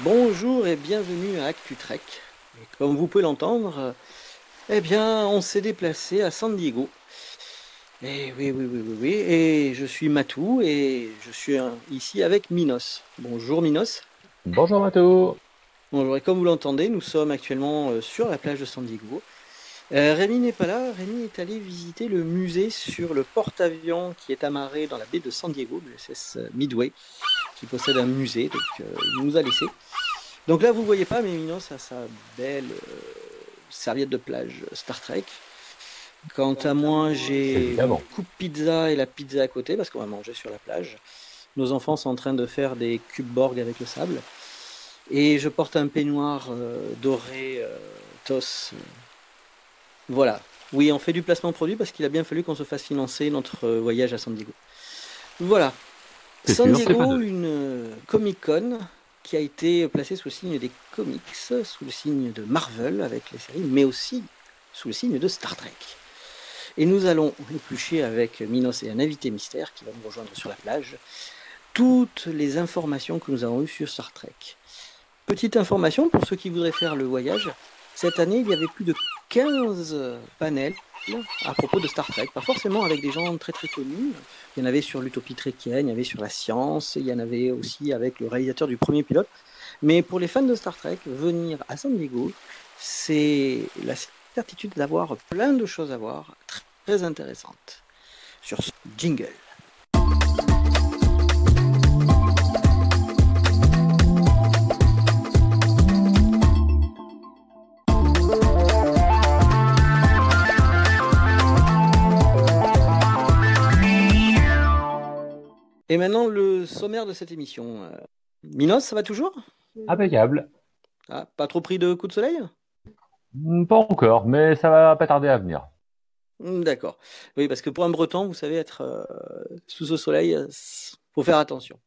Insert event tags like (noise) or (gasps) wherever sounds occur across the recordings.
Bonjour et bienvenue à Actu Trek. Comme vous pouvez l'entendre, eh bien, on s'est déplacé à San Diego. Et eh oui, oui, oui, oui, oui. Et je suis Matou et je suis ici avec Minos. Bonjour Minos. Bonjour Matou. Bonjour. Et comme vous l'entendez, nous sommes actuellement euh, sur la plage de San Diego. Euh, Rémi n'est pas là. Rémi est allé visiter le musée sur le porte-avions qui est amarré dans la baie de San Diego, le SS Midway possède un musée, donc euh, il nous a laissé. Donc là, vous ne voyez pas, mais Minos a sa belle euh, serviette de plage Star Trek. Quant à moi, j'ai une coupe pizza et la pizza à côté parce qu'on va manger sur la plage. Nos enfants sont en train de faire des cubes Borg avec le sable. Et je porte un peignoir euh, doré TOS. Voilà. Oui, on fait du placement produit parce qu'il a bien fallu qu'on se fasse financer notre voyage à San Diego. Voilà. San Diego, une euh, Comic Con qui a été placée sous le signe des comics, sous le signe de Marvel avec les séries, mais aussi sous le signe de Star Trek. Et nous allons éplucher avec Minos et un invité mystère qui va nous rejoindre sur la plage toutes les informations que nous avons eues sur Star Trek. Petite information pour ceux qui voudraient faire le voyage, cette année il y avait plus de 15 panels à propos de Star Trek, pas forcément avec des gens très très connus. Il y en avait sur l'utopie tréquienne, il y en avait sur la science, il y en avait aussi avec le réalisateur du premier pilote. Mais pour les fans de Star Trek, venir à San Diego, c'est la certitude d'avoir plein de choses à voir très intéressantes. Sur ce jingle. Et maintenant, le sommaire de cette émission. Euh, Minos, ça va toujours Impeccable. Ah, pas trop pris de coups de soleil hmm, Pas encore, mais ça va pas tarder à venir. Hmm, d'accord. Oui, parce que pour un breton, vous savez, être euh, sous le soleil, il euh, faut faire attention.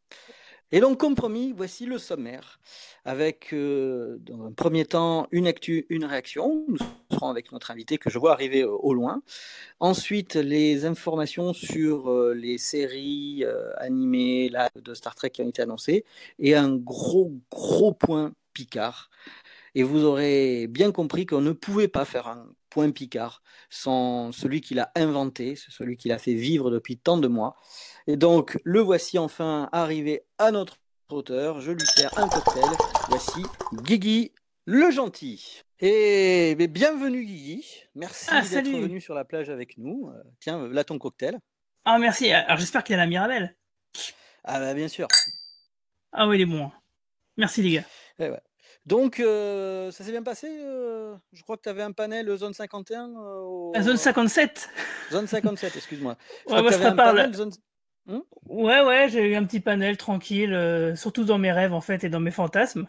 Et donc, comme promis, voici le sommaire, avec, dans un premier temps, une actu, une réaction avec notre invité que je vois arriver euh, au loin. Ensuite, les informations sur euh, les séries euh, animées de Star Trek qui ont été annoncées et un gros, gros point Picard. Et vous aurez bien compris qu'on ne pouvait pas faire un point Picard sans celui qui l'a inventé, celui qui l'a fait vivre depuis tant de mois. Et donc, le voici enfin arrivé à notre auteur, Je lui sers un cocktail. Voici Guigui le gentil. Et bienvenue Guigui. Merci ah, d'être venu sur la plage avec nous. Euh, tiens, là ton cocktail. Ah merci. Alors j'espère qu'il y a la Mirabelle. Ah bah bien sûr. Ah oui, il est bon. Hein. Merci les gars. Eh ouais. Donc euh, ça s'est bien passé. Euh, je crois que tu avais un panel zone 51. zone 57. Zone 57, excuse-moi. (laughs) ouais, moi, je Zone... Hein ouais, ouais, j'ai eu un petit panel tranquille, surtout dans mes rêves en fait et dans mes fantasmes.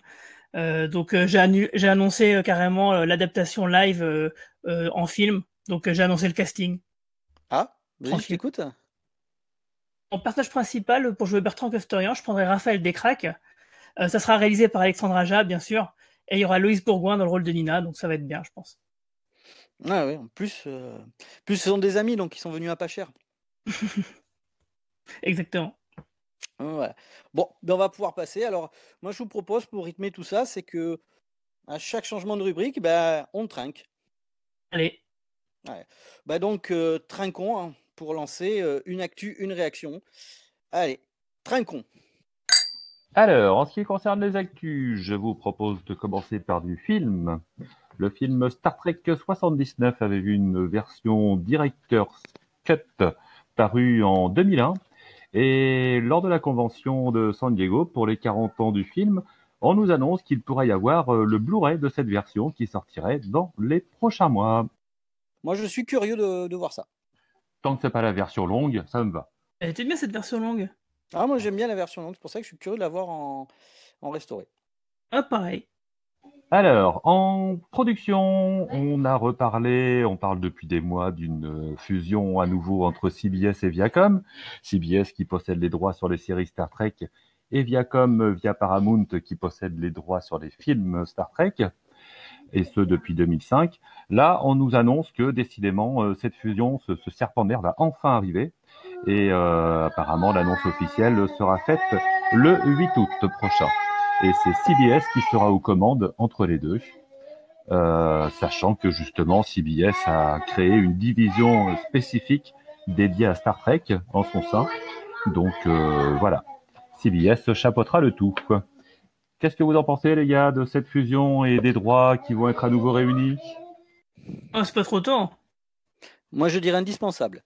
Euh, donc euh, j'ai annoncé euh, carrément l'adaptation live en film. Donc j'ai annoncé le casting. Ah, je t'écoute. En partage principal, pour jouer Bertrand Castorian, je prendrai Raphaël Descrac. ça sera réalisé par Alexandre Aja, bien sûr. Et il y aura Loïse Bourgoin dans le rôle de Nina, donc ça va être bien, je pense. Ah oui, en plus, plus ce sont des amis, donc ils sont venus à pas cher. (laughs) Exactement. Bon, ben, on va pouvoir passer. Alors, moi, je vous propose pour rythmer tout ça, c'est que à chaque changement de rubrique, ben, on trinque. Allez. Ouais. Ben, donc, euh, trinquons hein, pour lancer euh, une actu, une réaction. Allez, trinquons. Alors, en ce qui concerne les actus, je vous propose de commencer par du film. Le film Star Trek 79 avait une version director's cut parue en 2001 et lors de la convention de San Diego pour les 40 ans du film, on nous annonce qu'il pourrait y avoir euh, le Blu-ray de cette version qui sortirait dans les prochains mois. Moi, je suis curieux de, voir ça. Tant que c'est pas la version longue, ça me va. Elle était bien cette version longue. Ah, moi j'aime bien la version longue, c'est pour ça que je suis curieux de la voir en, en restauré. Ah, pareil. Alors, en production, on a reparlé, on parle depuis des mois d'une euh, fusion à nouveau entre CBS et Viacom. CBS qui possède les droits sur les séries Star Trek et Viacom via Paramount qui possède les droits sur les films Star Trek, et ce depuis 2005. Là, on nous annonce que décidément, euh, cette fusion, ce, serpent mer va enfin arriver. Et euh, apparemment, l'annonce officielle sera faite le 8 août prochain. Et c'est CBS qui sera aux commandes entre les deux, euh, sachant que justement CBS a créé une division spécifique dédiée à Star Trek en son sein. Donc euh, voilà, CBS chapeautera le tout. Qu'est-ce que vous en pensez les gars de cette fusion et des droits qui vont être à nouveau réunis Ah, c'est pas trop tôt. Moi je dirais indispensable.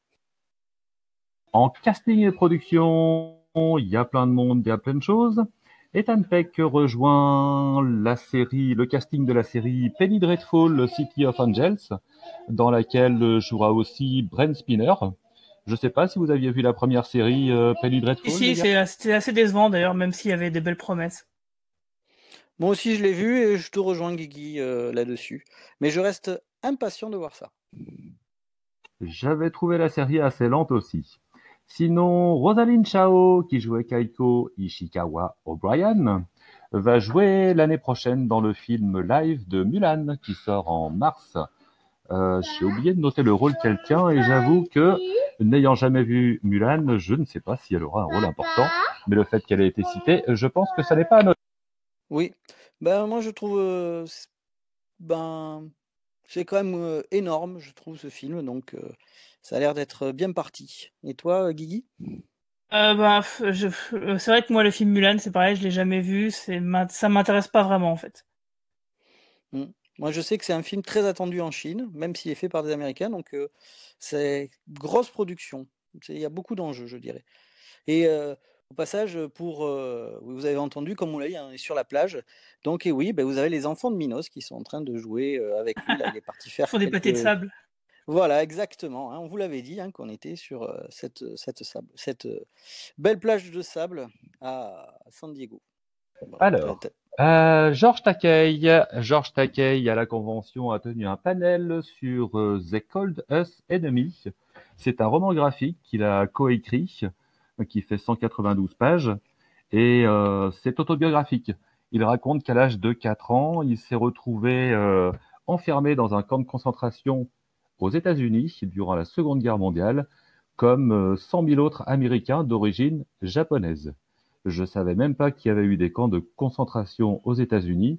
En casting et production, il y a plein de monde, il y a plein de choses. Ethan Peck rejoint le casting de la série Penny Dreadful City of Angels, dans laquelle jouera aussi Brent Spinner. Je ne sais pas si vous aviez vu la première série euh, Penny Dreadful. Si, c'était assez décevant d'ailleurs, même s'il y avait des belles promesses. Moi aussi, je l'ai vu et je te rejoins, Guigui, euh, là-dessus. Mais je reste impatient de voir ça. J'avais trouvé la série assez lente aussi. Sinon, Rosaline Chao, qui jouait Kaiko Ishikawa O'Brien, va jouer l'année prochaine dans le film live de Mulan, qui sort en mars. Euh, j'ai oublié de noter le rôle qu'elle tient et j'avoue que, n'ayant jamais vu Mulan, je ne sais pas si elle aura un rôle important, mais le fait qu'elle ait été citée, je pense que ça n'est pas notre... Oui, ben moi je trouve, euh, ben c'est quand même euh, énorme, je trouve ce film, donc ça a l'air d'être euh, bien parti. Et toi, euh, Guigui euh, bah, je... C'est vrai que moi, le film Mulan, c'est pareil, je l'ai jamais vu. Ça Ça m'intéresse pas vraiment, en fait. Hmm. Moi, je sais que c'est un film très attendu en Chine, même s'il est fait par des Américains. Donc, c'est grosse production. Il y a beaucoup d'enjeux, je dirais. Et au passage, pour vous avez entendu, comme on l'a dit, hein, on est sur la plage. Donc, et oui, ben, vous avez les enfants de Minos qui sont en train de jouer avec lui. (laughs) Ils font des pâtés de sable. Voilà, exactement. Hein, on vous l'avait dit hein, qu'on était sur cette, belle plage de sable à San Diego. Alors, euh, Georges Takei, Georges Takei à la convention a tenu un panel sur The Cold Us Enemy. C'est un roman graphique qu'il a coécrit, qui fait 192 pages, et c'est autobiographique. Il raconte qu'à l'âge de 4 ans, il s'est retrouvé enfermé dans un camp de concentration aux États-Unis durant la Seconde Guerre mondiale, comme 100 euh, 000 autres Américains d'origine japonaise. Je ne savais même pas qu'il y avait eu des camps de concentration aux États-Unis,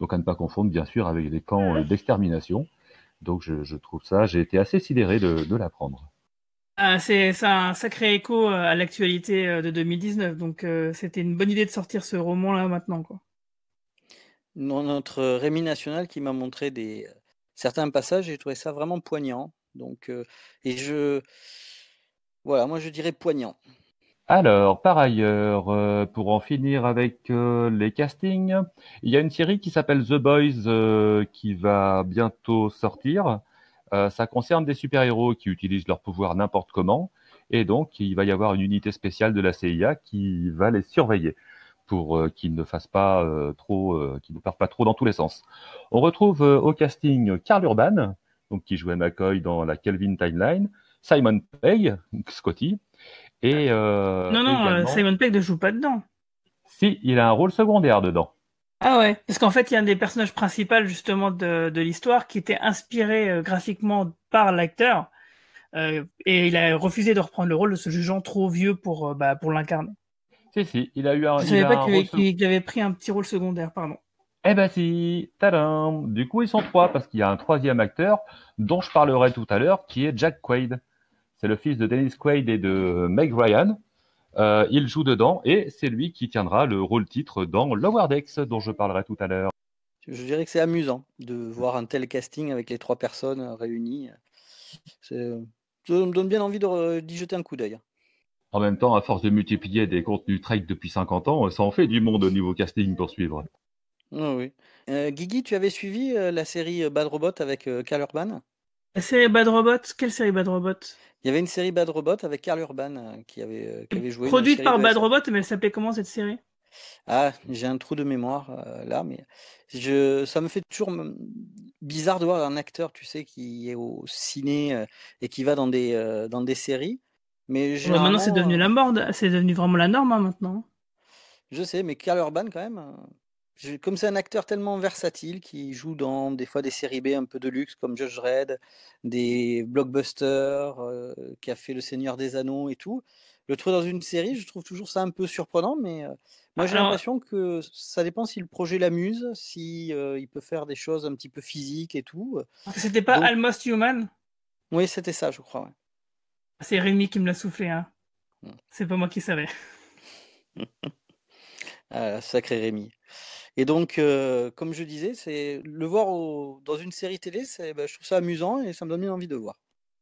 donc à ne pas confondre bien sûr avec des camps euh, d'extermination. Donc je, trouve ça, j'ai été assez sidéré de, l'apprendre. Ah, c'est un sacré écho euh, à l'actualité de 2019, donc c'était une bonne idée de sortir ce roman-là maintenant. Quoi. notre Rémi National qui m'a montré des, certains passages, j'ai trouvé ça vraiment poignant. Donc, et je. Voilà, moi je dirais poignant. Alors, par ailleurs, pour en finir avec les castings, il y a une série qui s'appelle The Boys qui va bientôt sortir. ça concerne des super-héros qui utilisent leur pouvoir n'importe comment. Et donc, il va y avoir une unité spéciale de la CIA qui va les surveiller pour euh, qu'il ne fasse pas euh, trop, euh, ne pas trop dans tous les sens. On retrouve au casting Karl Urban, donc qui jouait McCoy dans la Kelvin Timeline, Simon Pegg, (laughs) Scotty, et non non, Simon Pegg ne joue pas dedans. Si, il a un rôle secondaire dedans. Ah ouais, parce qu'en fait, il y a un des personnages principaux justement de, l'histoire qui était inspiré graphiquement par l'acteur et il a refusé de reprendre le rôle, de se jugeant trop vieux pour, bah, pour l'incarner. Si, si, il a eu un. Je savais pas qu'il avait pris un petit rôle secondaire, pardon. Eh ben si, tadam Du coup, ils sont trois, parce qu'il y a un troisième acteur dont je parlerai tout à l'heure, qui est Jack Quaid. C'est le fils de Dennis Quaid et de Meg Ryan. Euh, il joue dedans, et c'est lui qui tiendra le rôle titre dans Lower dont je parlerai tout à l'heure. Je dirais que c'est amusant de voir un tel casting avec les trois personnes réunies. Ça me donne bien envie d'y jeter un coup d'œil en même temps, à force de multiplier des contenus trek depuis 50 ans, ça en fait du monde au niveau casting pour suivre. Ah oui. Euh, Guigui, tu avais suivi euh, euh, euh, la série Bad Robot avec Karl Urban La série Bad Robot Quelle série Bad Robot Il y avait une série Bad Robot avec Karl Urban qui, avait, joué. Produite par Bad Robot, mais elle s'appelait comment cette série ah, j'ai un trou de mémoire là, mais je, ça me fait toujours hum, bizarre de voir un acteur, tu sais, qui est au ciné et qui va dans des, dans des séries. Mais maintenant, c'est devenu la mode, c'est devenu vraiment la norme hein, maintenant. Je sais, mais Karl Urban, quand même, euh, comme c'est un acteur tellement versatile qui joue dans des fois des séries B un peu de luxe comme Judge Red, des blockbusters, euh, qui a fait Le Seigneur des Anneaux et tout, le trouver dans une série, je trouve toujours ça un peu surprenant, mais euh, moi j'ai l'impression que ça dépend si le projet l'amuse, si il peut faire des choses un petit peu physiques et tout. C'était pas Almost Human Oui, c'était ça, je crois. C'est Rémi qui me l'a soufflé, hein. Hmm. C'est pas moi qui savais. (laughs) Ah, sacré Rémi. Et donc, euh, comme je disais, c'est le voir dans une série télé, c'est, bah, je trouve ça amusant et ça me donne envie de voir.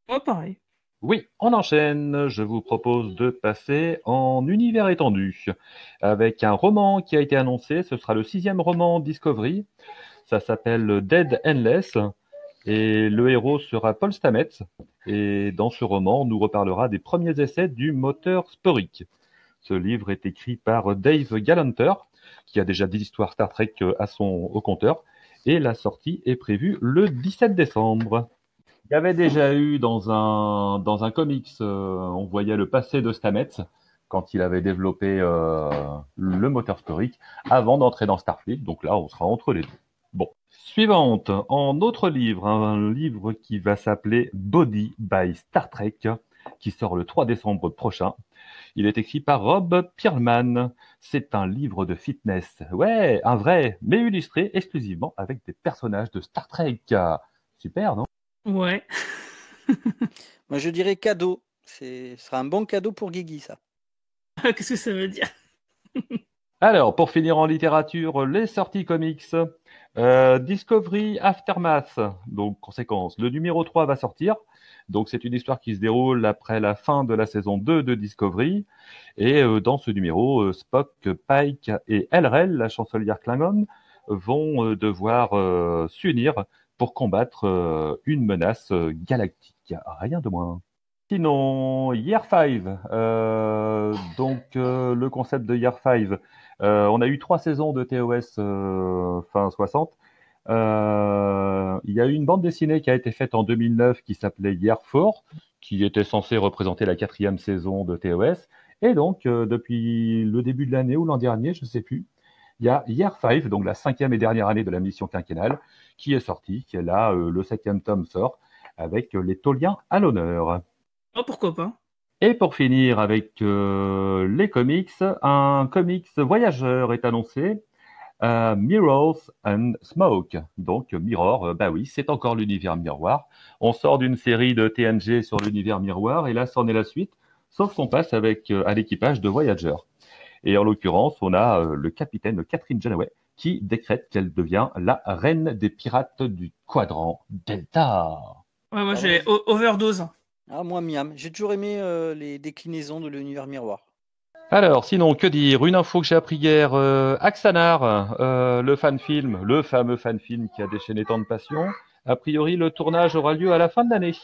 Moi, pareil. Oui, on enchaîne. Je vous propose de passer en univers étendu avec un roman qui a été annoncé. Ce sera le sixième roman Discovery. Ça s'appelle Dead Endless. Et le héros sera Paul Stamets. Et dans ce roman, on nous reparlera des premiers essais du moteur sporique. Ce livre est écrit par Dave Gallanter, qui a déjà des histoires Star Trek euh, à son, au compteur. Et la sortie est prévue le 17 décembre. Il y avait déjà eu dans un, dans un comics, euh, on voyait le passé de Stamets quand il avait développé euh, le moteur sporique avant d'entrer dans Starfleet. Donc là, on sera entre les deux. Suivante, en autre livre, un livre qui va s'appeler Body by Star Trek, qui sort le 3 décembre prochain. Il est écrit par Rob Pierlman. C'est un livre de fitness. Ouais, un vrai, mais illustré exclusivement avec des personnages de Star Trek. Super, non Ouais. (laughs) Moi, je dirais cadeau. Ce sera un bon cadeau pour Guigui, ça. Ah, qu'est-ce que ça veut dire (laughs) Alors, pour finir en littérature, les sorties comics. Euh, Discovery Aftermath, donc conséquence, le numéro 3 va sortir. Donc c'est une histoire qui se déroule après la fin de la saison 2 de Discovery. Et euh, dans ce numéro, euh, Spock, Pike et Elrel, la chancelière Klingon, vont devoir s'unir pour combattre une menace galactique. Rien de moins. Sinon, Year 5. donc le concept de Year 5, euh, on a eu trois saisons de TOS euh, fin 60. Euh, il y a eu une bande dessinée qui a été faite en 2009 qui s'appelait Year 4, qui était censée représenter la quatrième saison de TOS. Et donc, depuis le début de l'année ou l'an dernier, je ne sais plus, il y a Year 5, donc la cinquième et dernière année de la mission quinquennale, qui est sortie, qui est là, le septième tome sort, avec les Toliens à l'honneur. Oh, pourquoi pas et pour finir avec euh, les comics, un comics voyageur est annoncé, euh, Mirrors and Smoke. Donc Mirror, euh, bah oui, c'est encore l'univers miroir. On sort d'une série de TNG sur l'univers miroir et là, c'en est la suite, sauf qu'on passe avec à l'équipage de voyageurs. Et en l'occurrence, on a le capitaine Catherine Janeway qui décrète qu'elle devient la reine des pirates du quadrant Delta. Ouais, moi ah j'ai overdose. Ah, moi, Miam. J'ai toujours aimé euh, les déclinaisons de l'univers miroir. Alors, sinon, que dire Une info que j'ai appris hier, euh, Axanar, euh, le fan film, le fameux fan film qui a déchaîné tant de passion. A priori, le tournage aura lieu à la fin de l'année.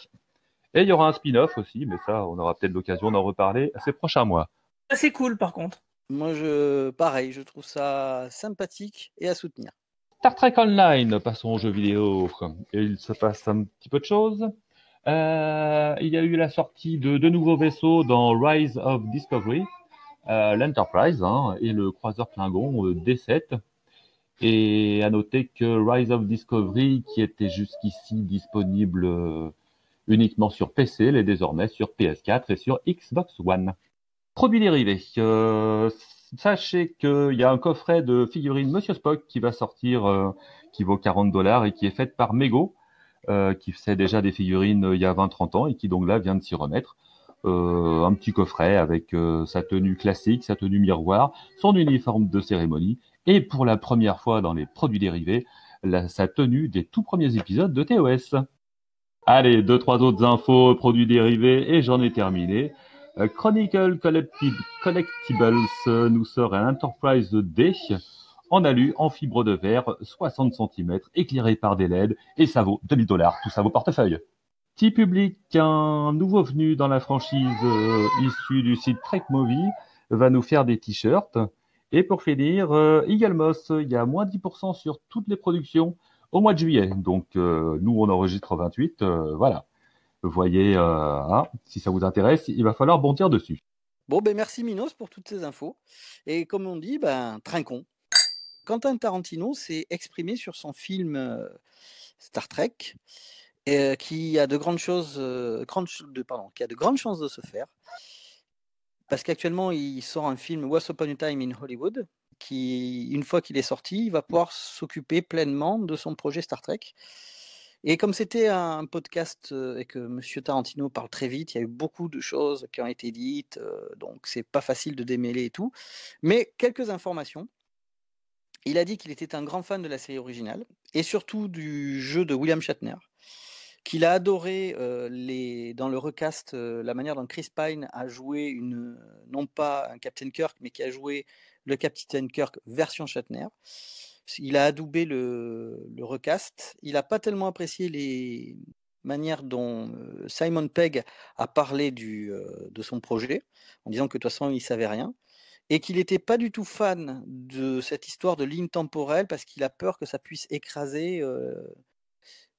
Et il y aura un spin-off aussi, mais ça, on aura peut-être l'occasion d'en reparler ces prochains mois. C'est cool, par contre. Moi, je, pareil, je trouve ça sympathique et à soutenir. Star Trek Online, passons aux jeux vidéo. Et il se passe un petit peu de choses. Euh, il y a eu la sortie de deux nouveaux vaisseaux dans Rise of Discovery, euh, l'Enterprise hein, et le croiseur Klingon euh, D7. Et à noter que Rise of Discovery, qui était jusqu'ici disponible uniquement sur PC, l'est désormais sur PS4 et sur Xbox One. Produit dérivé. sachez qu'il y a un coffret de figurines Monsieur Spock qui va sortir, qui vaut 40 dollars et qui est fait par Mego. Euh, qui faisait déjà des figurines euh, il y a 20-30 ans et qui donc là vient de s'y remettre. Euh, un petit coffret avec sa tenue classique, sa tenue miroir, son uniforme de cérémonie et pour la première fois dans les produits dérivés, sa tenue des tout premiers épisodes de TOS. Allez, deux, trois autres infos, produits dérivés et j'en ai terminé. Chronicle Collectibles nous sort à Enterprise D en alu, en fibre de verre, 60 cm, éclairé par des LED, et ça vaut 2000 dollars, tout ça vaut portefeuille. Petit public, un nouveau venu dans la franchise euh, issue issu du site Trek Movie va nous faire des t-shirts. Et pour finir, euh, Moss, il y a moins 10% sur toutes les productions au mois de juillet. Donc euh, nous, on enregistre 28, euh, voilà. Voyez, hein, si ça vous intéresse, il va falloir bondir dessus. Bon, ben merci Minos pour toutes ces infos. Et comme on dit, ben, trinquons. Quentin Tarantino s'est exprimé sur son film euh, Star Trek, euh, qui a de grandes choses, euh, grandes, de, qui a de grandes chances de se faire, parce qu'actuellement il sort un film Once Upon a Time in Hollywood, qui, une fois qu'il est sorti, il va pouvoir s'occuper pleinement de son projet Star Trek. Et comme c'était un podcast et que Monsieur Tarantino parle très vite, il y a eu beaucoup de choses qui ont été dites, donc c'est pas facile de démêler et tout. Mais quelques informations. Il a dit qu'il était un grand fan de la série originale et surtout du jeu de William Shatner, qu'il a adoré euh, les, dans le recast euh, la manière dont Chris Pine a joué une, euh, non pas un Captain Kirk, mais qui a joué le Captain Kirk version Shatner. Il a adoubé le, recast. Il n'a pas tellement apprécié les manières dont Simon Pegg a parlé de son projet, en disant que de toute façon, il ne savait rien et qu'il n'était pas du tout fan de cette histoire de ligne temporelle parce qu'il a peur que ça puisse écraser,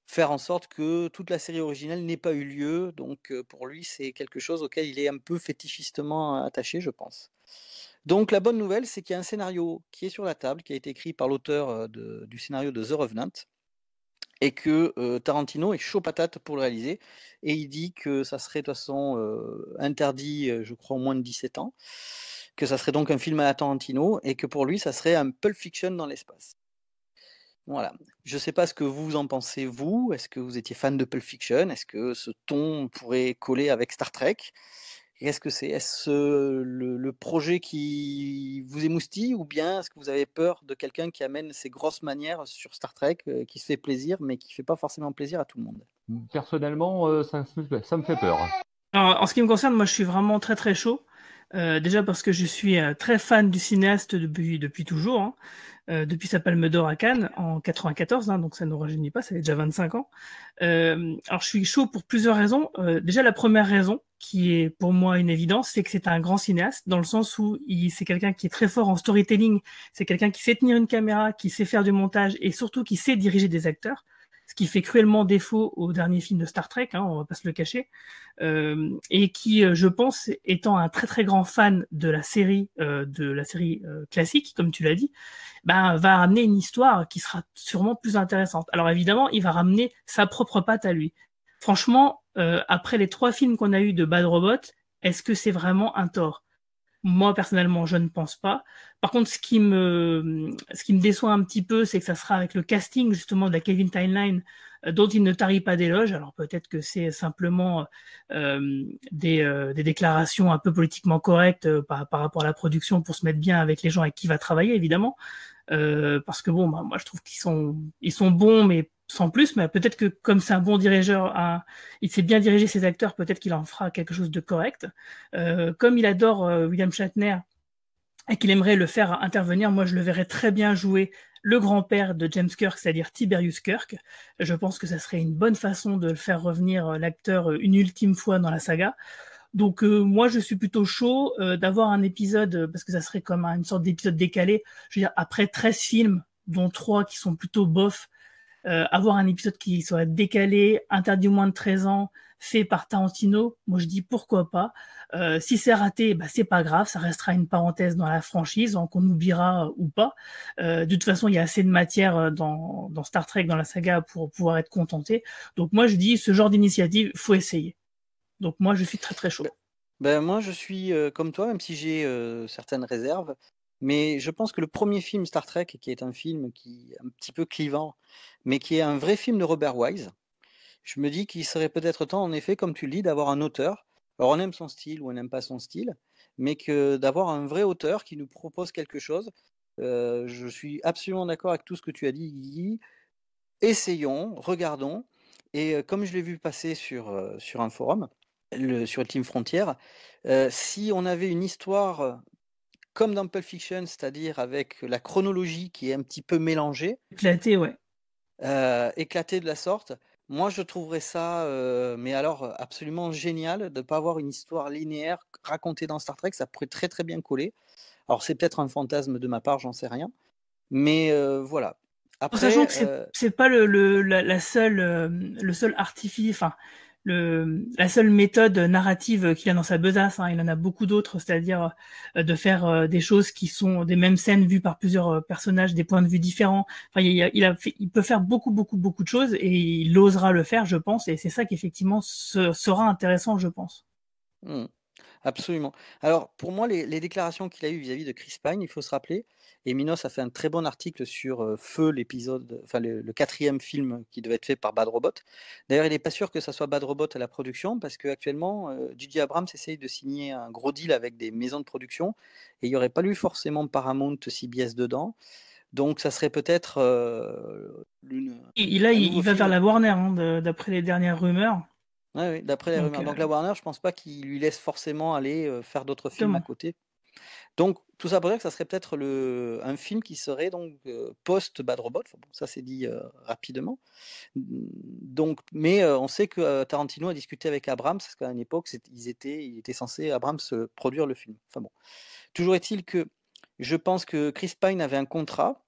faire en sorte que toute la série originale n'ait pas eu lieu. Donc pour lui, c'est quelque chose auquel il est un peu fétichistement attaché, je pense. Donc la bonne nouvelle, c'est qu'il y a un scénario qui est sur la table, qui a été écrit par l'auteur du scénario de The Revenant, et que Tarantino est chaud patate pour le réaliser. Et il dit que ça serait de toute façon interdit, je crois, au moins de 17 ans que ça serait donc un film à Tarantino et que pour lui, ça serait un Pulp Fiction dans l'espace. Voilà. Je ne sais pas ce que vous en pensez, vous. Est-ce que vous étiez fan de Pulp Fiction Est-ce que ce ton pourrait coller avec Star Trek est-ce que c'est est-ce euh, le, projet qui vous émoustille ou bien est-ce que vous avez peur de quelqu'un qui amène ses grosses manières sur Star Trek, euh, qui se fait plaisir mais qui ne fait pas forcément plaisir à tout le monde Personnellement, euh, ça, me fait peur. en ce qui me concerne, moi je suis vraiment très très chaud. Euh, déjà parce que je suis euh, très fan du cinéaste depuis, depuis toujours, hein. euh, depuis sa Palme d'Or à Cannes en 94, hein, donc ça ne nous rajeunit pas, ça fait déjà 25 ans. alors je suis chaud pour plusieurs raisons. déjà la première raison, qui est pour moi une évidence, c'est que c'est un grand cinéaste, dans le sens où c'est quelqu'un qui est très fort en storytelling, c'est quelqu'un qui sait tenir une caméra, qui sait faire du montage et surtout qui sait diriger des acteurs ce qui fait cruellement défaut au dernier film de Star Trek, hein, on va pas se le cacher, euh, et qui, euh, je pense, étant un très très grand fan de la série, euh, de la série classique, comme tu l'as dit, ben, va ramener une histoire qui sera sûrement plus intéressante. Alors évidemment, il va ramener sa propre patte à lui. Franchement, après les trois films qu'on a eus de Bad Robot, est-ce que c'est vraiment un tort moi, personnellement, je ne pense pas. Par contre, ce qui me, ce qui me déçoit un petit peu, c'est que ça sera avec le casting, justement, de la Kevin Timeline, euh, dont il ne tarit pas d'éloge. Alors peut-être que c'est simplement euh, des, euh, des, déclarations un peu politiquement correctes par, rapport à la production pour se mettre bien avec les gens avec qui il va travailler, évidemment. parce que bon, bah, moi je trouve qu'ils sont, ils sont bons, mais sans plus, mais peut-être que comme c'est un bon dirigeur, il sait bien diriger ses acteurs, peut-être qu'il en fera quelque chose de correct. Euh, comme il adore euh, William Shatner et qu'il aimerait le faire intervenir, moi je le verrais très bien jouer le grand-père de James Kirk, c'est-à-dire Tiberius Kirk. Je pense que ça serait une bonne façon de le faire revenir euh, l'acteur une ultime fois dans la saga. Donc moi je suis plutôt chaud d'avoir un épisode parce que ça serait comme une sorte d'épisode décalé. Je veux dire après 13 films dont trois qui sont plutôt bofs euh, avoir un épisode qui soit décalé, interdit au moins de 13 ans, fait par Tarantino, moi je dis pourquoi pas. Euh, si c'est raté, bah, c'est pas grave, ça restera une parenthèse dans la franchise, hein, qu'on oubliera euh, ou pas. de toute façon, il y a assez de matière dans, dans, Star Trek, dans la saga, pour pouvoir être contenté. Donc moi je dis, ce genre d'initiative, faut essayer. Donc moi je suis très très chaud. Ben, ben moi je suis comme toi, même si j'ai certaines réserves. Mais je pense que le premier film Star Trek, qui est un film qui un petit peu clivant, mais qui est un vrai film de Robert Wise, je me dis qu'il serait peut-être temps, en effet, comme tu le dis, d'avoir un auteur. Alors on aime son style ou on n'aime pas son style, mais que d'avoir un vrai auteur qui nous propose quelque chose. Euh, je suis absolument d'accord avec tout ce que tu as dit, Guy. Essayons, regardons. Et euh, comme je l'ai vu passer sur, euh, sur un forum, le, sur Team Frontière, si on avait une histoire comme dans Pulp Fiction, c'est-à-dire avec la chronologie qui est un petit peu mélangée. Éclatée, ouais. Euh, éclaté de la sorte. Moi, je trouverais ça, euh, mais alors absolument génial de ne pas avoir une histoire linéaire racontée dans Star Trek. Ça pourrait très très bien coller. Alors, c'est peut-être un fantasme de ma part, j'en sais rien. Mais euh, voilà. Après, sachant que c'est pas le, le la, la, seule, le seul artifice, la seule méthode narrative qu'il a dans sa besace. Hein, il en a beaucoup d'autres, c'est-à-dire euh, de faire euh, des choses qui sont des mêmes scènes vues par plusieurs euh, personnages, des points de vue différents. Enfin, il, a, peut faire beaucoup, beaucoup, beaucoup de choses et il osera le faire, je pense. Et c'est ça qui effectivement sera intéressant, je pense. Hmm. Absolument. Alors, pour moi, les, déclarations qu'il a eues vis-à-vis de Chris Pine, il faut se rappeler, et Minos a fait un très bon article sur Feu, l'épisode, enfin le, quatrième film qui devait être fait par Bad Robot. D'ailleurs, il n'est pas sûr que ça soit Bad Robot à la production, parce qu'actuellement, euh, Gigi Abrams essaye de signer un gros deal avec des maisons de production, et il n'y aurait pas lui forcément Paramount CBS dedans. Donc, ça serait peut-être l'une. Il, là, il, va vers la Warner, hein, d'après les dernières rumeurs d'après les rumeurs. Donc euh, la Warner, je pense pas qu'il lui laisse forcément aller euh, faire d'autres films à côté. Donc tout ça pour dire que ça serait peut-être le un film qui serait donc euh, post Bad Robot. ça c'est dit rapidement. Donc mais on sait que Tarantino a discuté avec Abrams parce qu'à une époque ils il était censé Abrams produire le film. Enfin bon. Toujours est-il que je pense que Chris Pine avait un contrat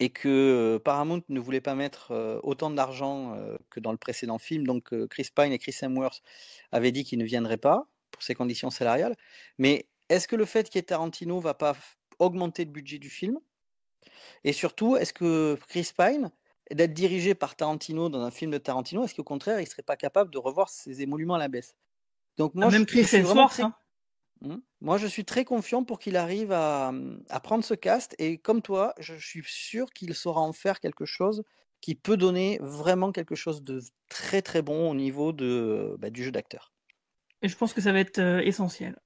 et que Paramount ne voulait pas mettre autant d'argent que dans le précédent film. Donc Chris Pine et Chris Hemsworth avaient dit qu'ils ne viendraient pas pour ces conditions salariales. Mais est-ce que le fait qu'il y ait Tarantino va pas augmenter le budget du film Et surtout, est-ce que Chris Pine, d'être dirigé par Tarantino dans un film de Tarantino, est-ce qu'au contraire, il serait pas capable de revoir ses émoluments à la baisse donc moi, ah, Même je, Chris Hemsworth, Mmh. Moi, je suis très confiant pour qu'il arrive à, prendre ce cast et comme toi, je suis sûr qu'il saura en faire quelque chose qui peut donner vraiment quelque chose de très très bon au niveau de, bah, du jeu d'acteur. Et je pense que ça va être euh, essentiel.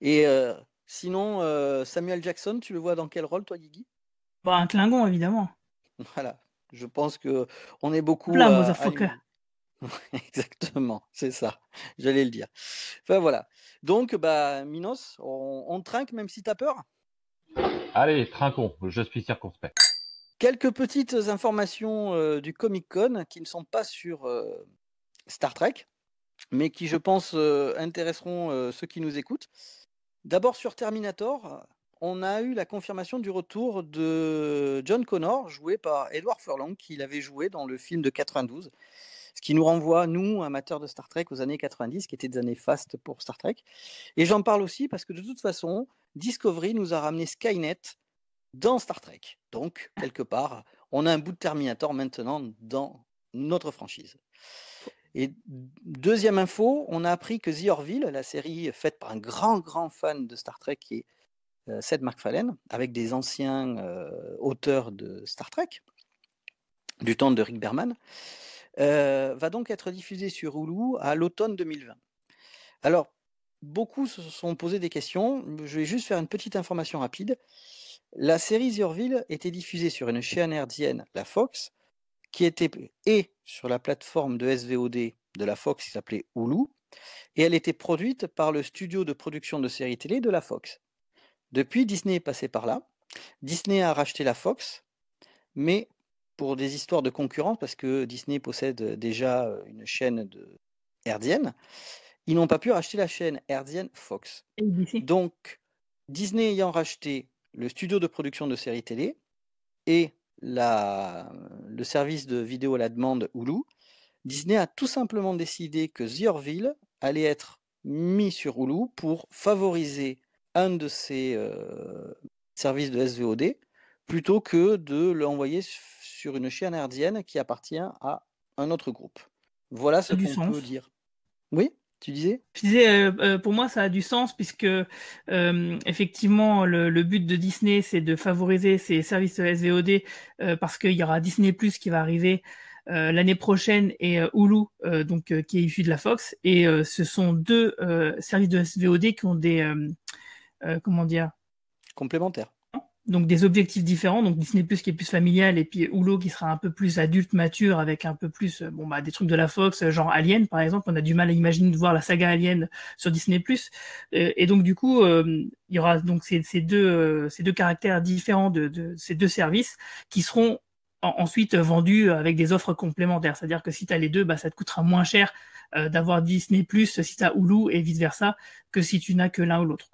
Et euh, sinon, euh, Samuel Jackson, tu le vois dans quel rôle, toi, Guigui bah, Un Klingon, évidemment. Voilà. Je pense qu'on est beaucoup. (laughs) Exactement, c'est ça. J'allais le dire. Enfin voilà. Donc bah Minos, on, trinque même si t'as peur. Allez, trinquons. Je suis circonspect. Quelques petites informations euh, du Comic Con qui ne sont pas sur euh, Star Trek, mais qui je pense euh, intéresseront ceux qui nous écoutent. D'abord sur Terminator, on a eu la confirmation du retour de John Connor, joué par Edward Furlong, qu'il avait joué dans le film de 92. Ce qui nous renvoie, nous, amateurs de Star Trek, aux années 90, qui étaient des années fastes pour Star Trek. Et j'en parle aussi parce que de toute façon, Discovery nous a ramené Skynet dans Star Trek. Donc, quelque part, on a un bout de Terminator maintenant dans notre franchise. Et deuxième info, on a appris que The Orville, la série faite par un grand, grand fan de Star Trek qui est euh, Seth MacFarlane, avec des anciens euh, auteurs de Star Trek, du temps de Rick Berman, euh, va donc être diffusé sur Hulu à l'automne 2020. Alors, beaucoup se sont posés des questions. Je vais juste faire une petite information rapide. La série Zurville était diffusée sur une chaîne herdienne, la Fox, qui était et sur la plateforme de SVOD de la Fox qui s'appelait Hulu, et elle était produite par le studio de production de séries télé de la Fox. Depuis, Disney est passé par là. Disney a racheté la Fox, mais pour des histoires de concurrence, parce que Disney possède déjà euh, une chaîne de herdienne, ils n'ont pas pu racheter la chaîne herdienne Fox. Donc, Disney ayant racheté le studio de production de séries télé et la, euh, le service de vidéo à la demande Hulu, Disney a tout simplement décidé que The Orville allait être mis sur Hulu pour favoriser un de ses euh, services de SVOD plutôt que de l'envoyer sur une chaîne herdienne qui appartient à un autre groupe. Voilà ce qu'on peut dire. Oui tu disais Je disais, euh, euh, pour moi, ça a du sens puisque euh, effectivement, le, but de Disney, c'est de favoriser ses services SVOD parce qu'il y aura Disney Plus qui va arriver l'année prochaine et Hulu, donc qui est issu de la Fox. Et ce sont deux services de SVOD qui ont des comment dire complémentaires donc des objectifs différents, donc Disney Plus qui est plus familial et puis Hulu qui sera un peu plus adulte, mature, avec un peu plus euh, bon bah des trucs de la Fox, euh, genre Alien par exemple. On a du mal à imaginer de voir la saga Alien sur Disney Plus. Euh, et donc du coup, il y aura donc ces, deux ces deux caractères différents de, ces deux services qui seront ensuite vendus avec des offres complémentaires. C'est-à-dire que si tu as les deux, bah ça te coûtera moins cher d'avoir Disney Plus si tu as Hulu et vice versa que si tu n'as que l'un ou l'autre.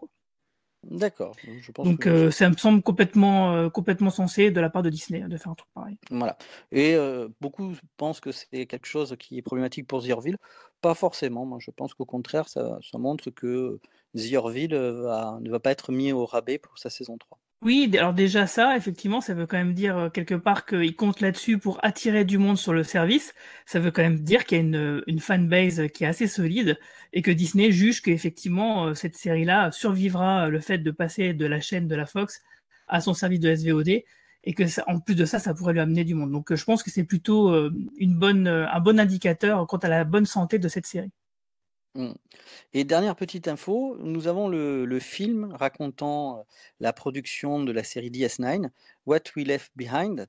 D'accord. Donc, Donc euh, ça me semble complètement, euh, complètement sensé de la part de Disney de faire un truc pareil. Voilà. Et euh, beaucoup pensent que c'est quelque chose qui est problématique pour Zierville. Pas forcément. Moi, je pense qu'au contraire, ça, ça, montre que Zierville va, ne va pas être mis au rabais pour sa saison 3. Oui, alors déjà ça, effectivement, ça veut quand même dire euh, quelque part qu'il compte là-dessus pour attirer du monde sur le service. Ça veut quand même dire qu'il y a une, euh, fanbase qui est assez solide et que Disney juge qu'effectivement euh, cette série-là survivra le fait de passer de la chaîne de la Fox à son service de SVOD et que ça, en plus de ça, ça pourrait lui amener du monde. Donc je pense que c'est plutôt une bonne, un bon indicateur quant à la bonne santé de cette série. Mmh. Et dernière petite info, nous avons le, film racontant la production de la série DS9, What We Left Behind,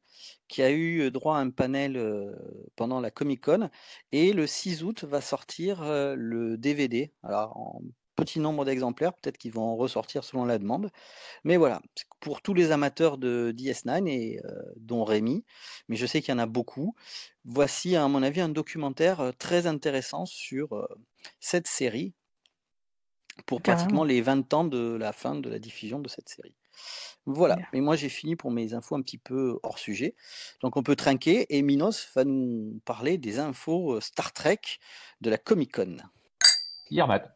qui a eu droit à un panel pendant la Comic Con. Et le 6 août va sortir le DVD, alors en petit nombre d'exemplaires, peut-être qu'ils vont ressortir selon la demande. Mais voilà, pour tous les amateurs de DS9 et euh, dont Rémi, mais je sais qu'il y en a beaucoup, voici à mon avis un documentaire euh, très intéressant sur euh, cette série pour pratiquement les 20 ans de la fin de la diffusion de cette série. Voilà, mais moi j'ai fini pour mes infos un petit peu hors sujet. Donc on peut trinquer et Minos va nous parler des infos Star Trek de la Comic Con. Hier, Matt.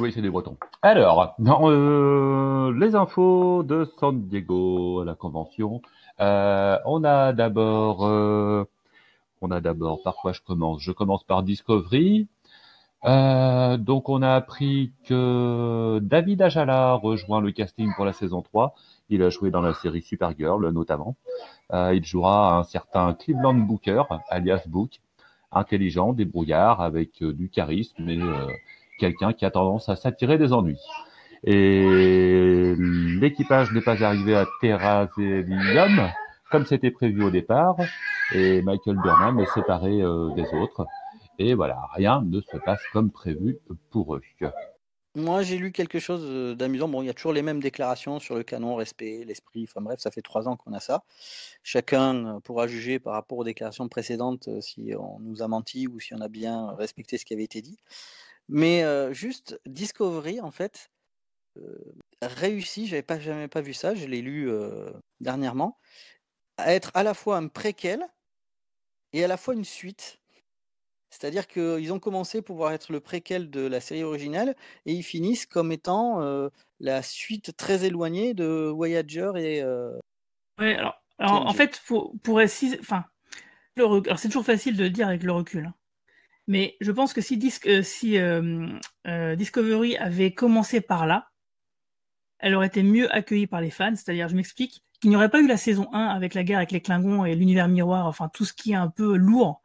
Oui, c'est des Bretons. Alors, dans, euh, les infos de San Diego, à la convention. Euh, on a d'abord, euh, on a d'abord. Par quoi je commence Je commence par Discovery. donc, on a appris que David Ajala rejoint le casting pour la saison 3. Il a joué dans la série Supergirl, notamment. il jouera un certain Cleveland Booker, alias Book, intelligent, débrouillard, avec du charisme et quelqu'un qui a tendance à s'attirer des ennuis. Et l'équipage n'est pas arrivé à Terrazelium comme c'était prévu au départ, et Michael Burnham est séparé euh, des autres. Et voilà, rien ne se passe comme prévu pour eux. Moi, j'ai lu quelque chose euh, d'amusant. Bon, il y a toujours les mêmes déclarations sur le canon, respect, l'esprit. Enfin bref, ça fait trois ans qu'on a ça. Chacun euh, pourra juger par rapport aux déclarations précédentes si on nous a menti ou si on a bien respecté ce qui avait été dit. Mais juste Discovery, en fait, réussit, j'avais pas, jamais pas vu ça, je l'ai lu dernièrement, à être à la fois un préquel et à la fois une suite. C'est-à-dire qu'ils ont commencé pour pouvoir être le préquel de la série originale et ils finissent comme étant la suite très éloignée de Voyager et. Euh, alors, en fait, faut, pour, enfin, le c'est toujours facile de dire avec le recul. Hein. Mais je pense que si, euh, euh, euh, Discovery avait commencé par là, elle aurait été mieux accueillie par les fans. C'est-à-dire, je m'explique, qu'il n'y aurait pas eu la saison 1 avec la guerre avec les Klingons et l'univers miroir, enfin tout ce qui est un peu lourd.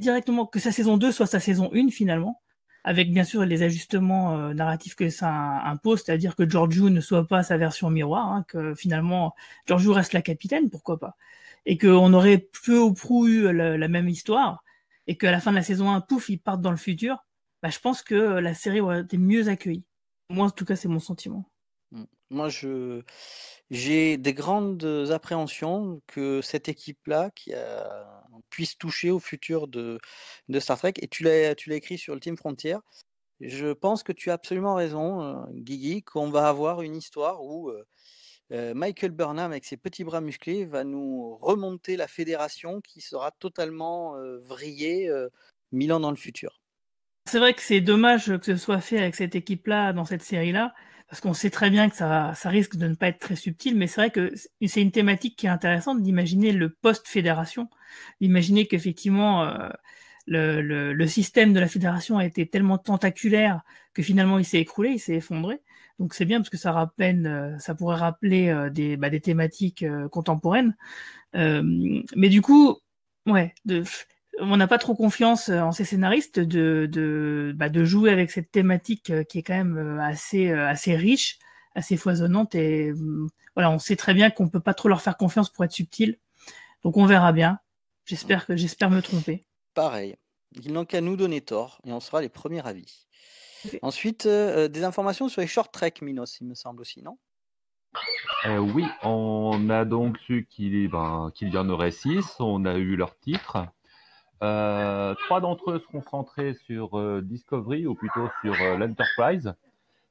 Directement que sa saison 2 soit sa saison 1 finalement, avec bien sûr les ajustements narratifs que ça impose, c'est-à-dire que Georgiou ne soit pas sa version miroir, hein, que finalement Georgiou reste la capitaine, pourquoi pas, et qu'on aurait peu ou prou eu la même histoire, et qu'à la fin de la saison 1, pouf, ils partent dans le futur, bah, je pense que la série aurait été mieux accueillie. Moi, en tout cas, c'est mon sentiment. Mm. Moi, je j'ai des grandes appréhensions que cette équipe-là qui puisse toucher au futur de, Star Trek. Et tu l'as tu l'as écrit sur le Team Frontier. Je pense que tu as absolument raison, euh, Guigui, qu'on va avoir une histoire où euh, euh, Michael Burnham, avec ses petits bras musclés, va nous remonter la fédération qui sera totalement euh, vrillée Milan euh, mille ans dans le futur. C'est vrai que c'est dommage que ce soit fait avec cette équipe-là, dans cette série-là, parce qu'on sait très bien que ça, risque de ne pas être très subtil, mais c'est vrai que c'est une thématique qui est intéressante d'imaginer le post-fédération, d'imaginer qu'effectivement... Le, le, système de la fédération a été tellement tentaculaire que finalement il s'est écroulé, il s'est effondré. Donc c'est bien parce que ça rappelle, euh, ça pourrait rappeler euh, des, bah, des thématiques euh, contemporaines. mais du coup, ouais, de, on n'a pas trop confiance en ces scénaristes de, de, bah, de jouer avec cette thématique qui est quand même assez, assez riche, assez foisonnante. Et mm, voilà, on sait très bien qu'on peut pas trop leur faire confiance pour être subtil. Donc on verra bien. J'espère que j'espère me tromper. Pareil. Il n'en qu'à nous donner tort et on sera les premiers avis. Ensuite, euh, euh, des informations sur les short trek, Minos, il me semble aussi, non euh, Oui, on a donc su ben, qu'il y en aurait six, on a eu leur titre. trois d'entre eux seront centrés sur Discovery ou plutôt sur l'Enterprise,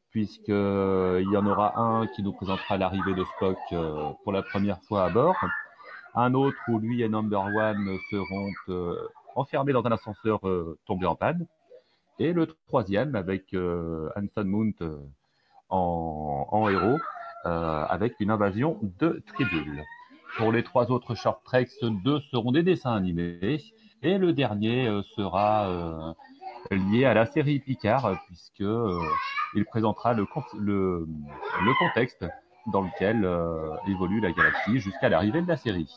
puisqu'il y en aura un qui nous présentera l'arrivée de Spock pour la première fois à bord, un autre où lui et Number One seront enfermés dans un ascenseur tombé en panne, et le troisième avec euh, Anson Mount euh, en, héros, euh, avec une invasion de tribules. Pour les trois autres short treks, deux seront des dessins animés et le dernier sera lié à la série Picard puisque il présentera le, le, contexte dans lequel évolue la galaxie jusqu'à l'arrivée de la série.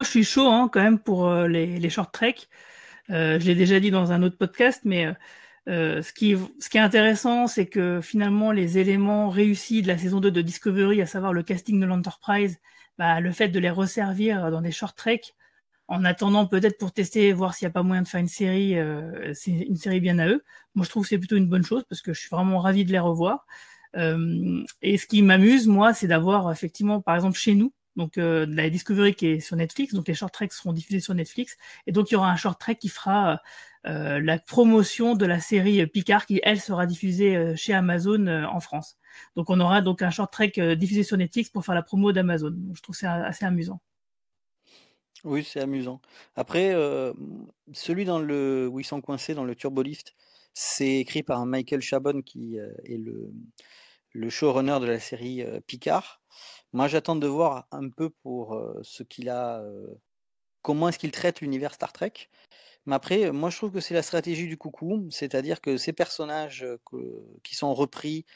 Je suis chaud hein, quand même pour les, les, short Treks. Euh, je l'ai déjà dit dans un autre podcast, mais euh, euh, ce, qui, ce qui est intéressant, c'est que finalement, les éléments réussis de la saison 2 de Discovery, à savoir le casting de l'Enterprise, bah, le fait de les resservir dans des short treks, en attendant peut-être pour tester, voir s'il n'y a pas moyen de faire une série, c'est une série bien à eux. Moi, je trouve que c'est plutôt une bonne chose parce que je suis vraiment ravi de les revoir. et ce qui m'amuse, moi, c'est d'avoir effectivement, par exemple, chez nous, donc euh, la Discovery qui est sur Netflix. Donc les short treks seront diffusés sur Netflix. Et donc il y aura un short trek qui fera euh, euh, la promotion de la série Picard qui elle sera diffusée chez Amazon en France. Donc on aura donc un short trek diffusé sur Netflix pour faire la promo d'Amazon. Je trouve ça assez amusant. Oui, c'est amusant. Après, celui dans le où ils sont coincés dans le turbolift, c'est écrit par Michael Chabon qui est le showrunner de la série Picard. Moi, j'attends de voir un peu pour ce qu'il a, comment est-ce qu'il traite l'univers Star Trek. Mais après, moi, je trouve que c'est la stratégie du coucou, c'est-à-dire que ces personnages qui sont repris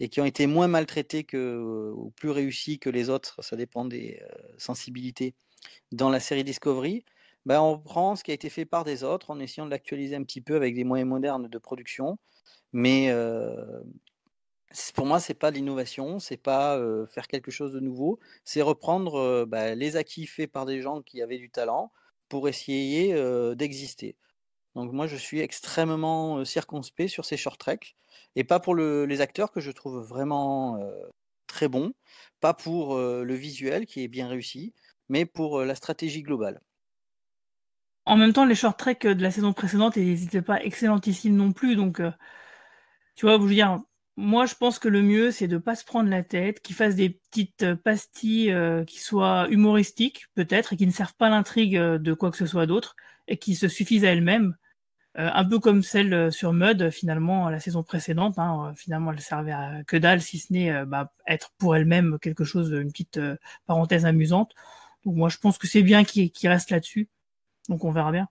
et qui ont été moins maltraités que, ou plus réussis que les autres, ça dépend des sensibilités, dans la série Discovery, ben, on prend ce qui a été fait par des autres en essayant de l'actualiser un petit peu avec des moyens modernes de production. Mais pour moi, c'est pas de l'innovation, c'est pas faire quelque chose de nouveau, c'est reprendre bah, les acquis faits par des gens qui avaient du talent pour essayer d'exister. Donc moi, je suis extrêmement circonspect sur ces short treks, et pas pour les acteurs que je trouve vraiment très bons, pas pour le visuel qui est bien réussi, mais pour la stratégie globale. En même temps, les short treks de la saison précédente n'étaient pas ici non plus, donc tu vois, je veux dire moi, je pense que le mieux, c'est de pas se prendre la tête, qu'ils fassent des petites euh, pastilles euh, qui soient humoristiques, peut-être, et qui ne servent pas l'intrigue euh, de quoi que ce soit d'autre, et qui se suffisent à elles-mêmes. un peu comme celle sur Mud, finalement, la saison précédente. Hein, finalement, elle servait à que dalle, si ce n'est bah, être pour elle-même quelque chose, une petite parenthèse amusante. Donc moi, je pense que c'est bien qu'il reste là-dessus. Donc on verra bien.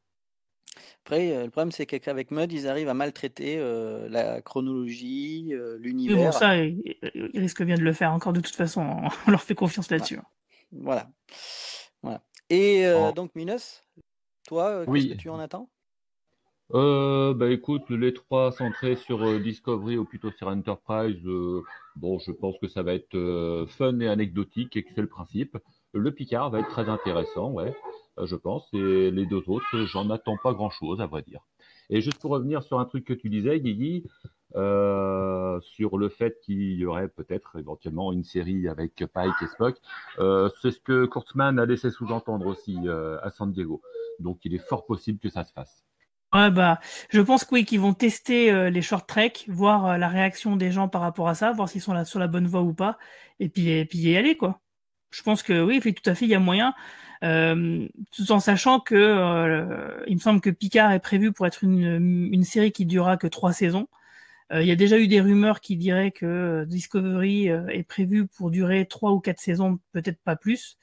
Après, euh, le problème, c'est qu'avec Mud, ils arrivent à maltraiter euh, la chronologie, euh, l'univers. Mais ça, ils, risquent bien de le faire encore de toute façon. Hein. (laughs) On leur fait confiance là-dessus. Hein. Voilà. voilà. Et donc, Minos, toi, qu'est-ce que tu en attends bah écoute, les trois centrés sur Discovery ou plutôt sur Enterprise, bon, je pense que ça va être fun et anecdotique et que c'est le principe. Le Picard va être très intéressant, ouais. Euh, je pense. Et les deux autres, j'en attends pas grand-chose, à vrai dire. Et juste pour revenir sur un truc que tu disais, Guigui, euh, sur le fait qu'il y aurait peut-être éventuellement une série avec Pike et Spock, euh, c'est ce que Kurtzman a laissé sous-entendre aussi à San Diego. Donc il est fort possible que ça se fasse. Ouais, bah, je pense que oui, qu'ils vont tester les short treks, voir la réaction des gens par rapport à ça, voir s'ils sont sur la bonne voie ou pas, et puis, et puis y aller, quoi. Je pense que oui, tout à fait, il y a moyen. Euh, tout en sachant que euh, il me semble que Picard est prévu pour être une, une série qui durera que trois saisons. Euh, il y a déjà eu des rumeurs qui diraient que Discovery est prévu pour durer trois ou quatre saisons, peut-être pas plus.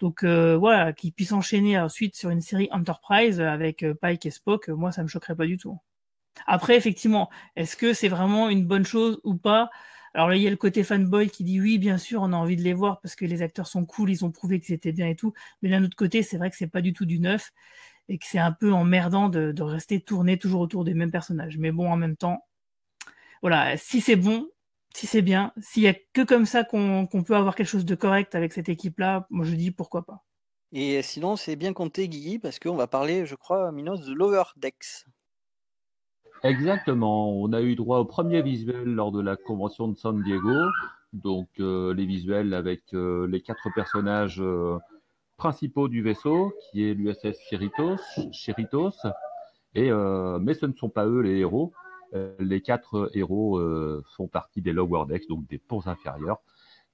Donc euh, voilà, qu'il puisse enchaîner ensuite sur une série Enterprise avec Pike et Spock, moi ça me choquerait pas du tout. Après, effectivement, est-ce que c'est vraiment une bonne chose ou pas alors là, il y a le côté fanboy qui dit oui, bien sûr, on a envie de les voir parce que les acteurs sont cool, ils ont prouvé que c'était bien et tout. Mais d'un autre côté, c'est vrai que c'est pas du tout du neuf et que c'est un peu emmerdant de, rester tourné toujours autour des mêmes personnages. Mais bon, en même temps, voilà, si c'est bon, si c'est bien, s'il y a que comme ça qu'on peut avoir quelque chose de correct avec cette équipe-là, moi je dis pourquoi pas. Et sinon, c'est bien compté, Guigui, parce qu'on va parler, je crois, Minos, de l'Overdex. Exactement. On a eu droit au premier visuel lors de la convention de San Diego. Donc euh, les visuels avec euh, les quatre personnages euh, principaux du vaisseau, qui est l'USS Chiritos, Chiritos. Et mais ce ne sont pas eux les héros. les quatre héros font partie des Lower Decks, donc des ponts inférieurs.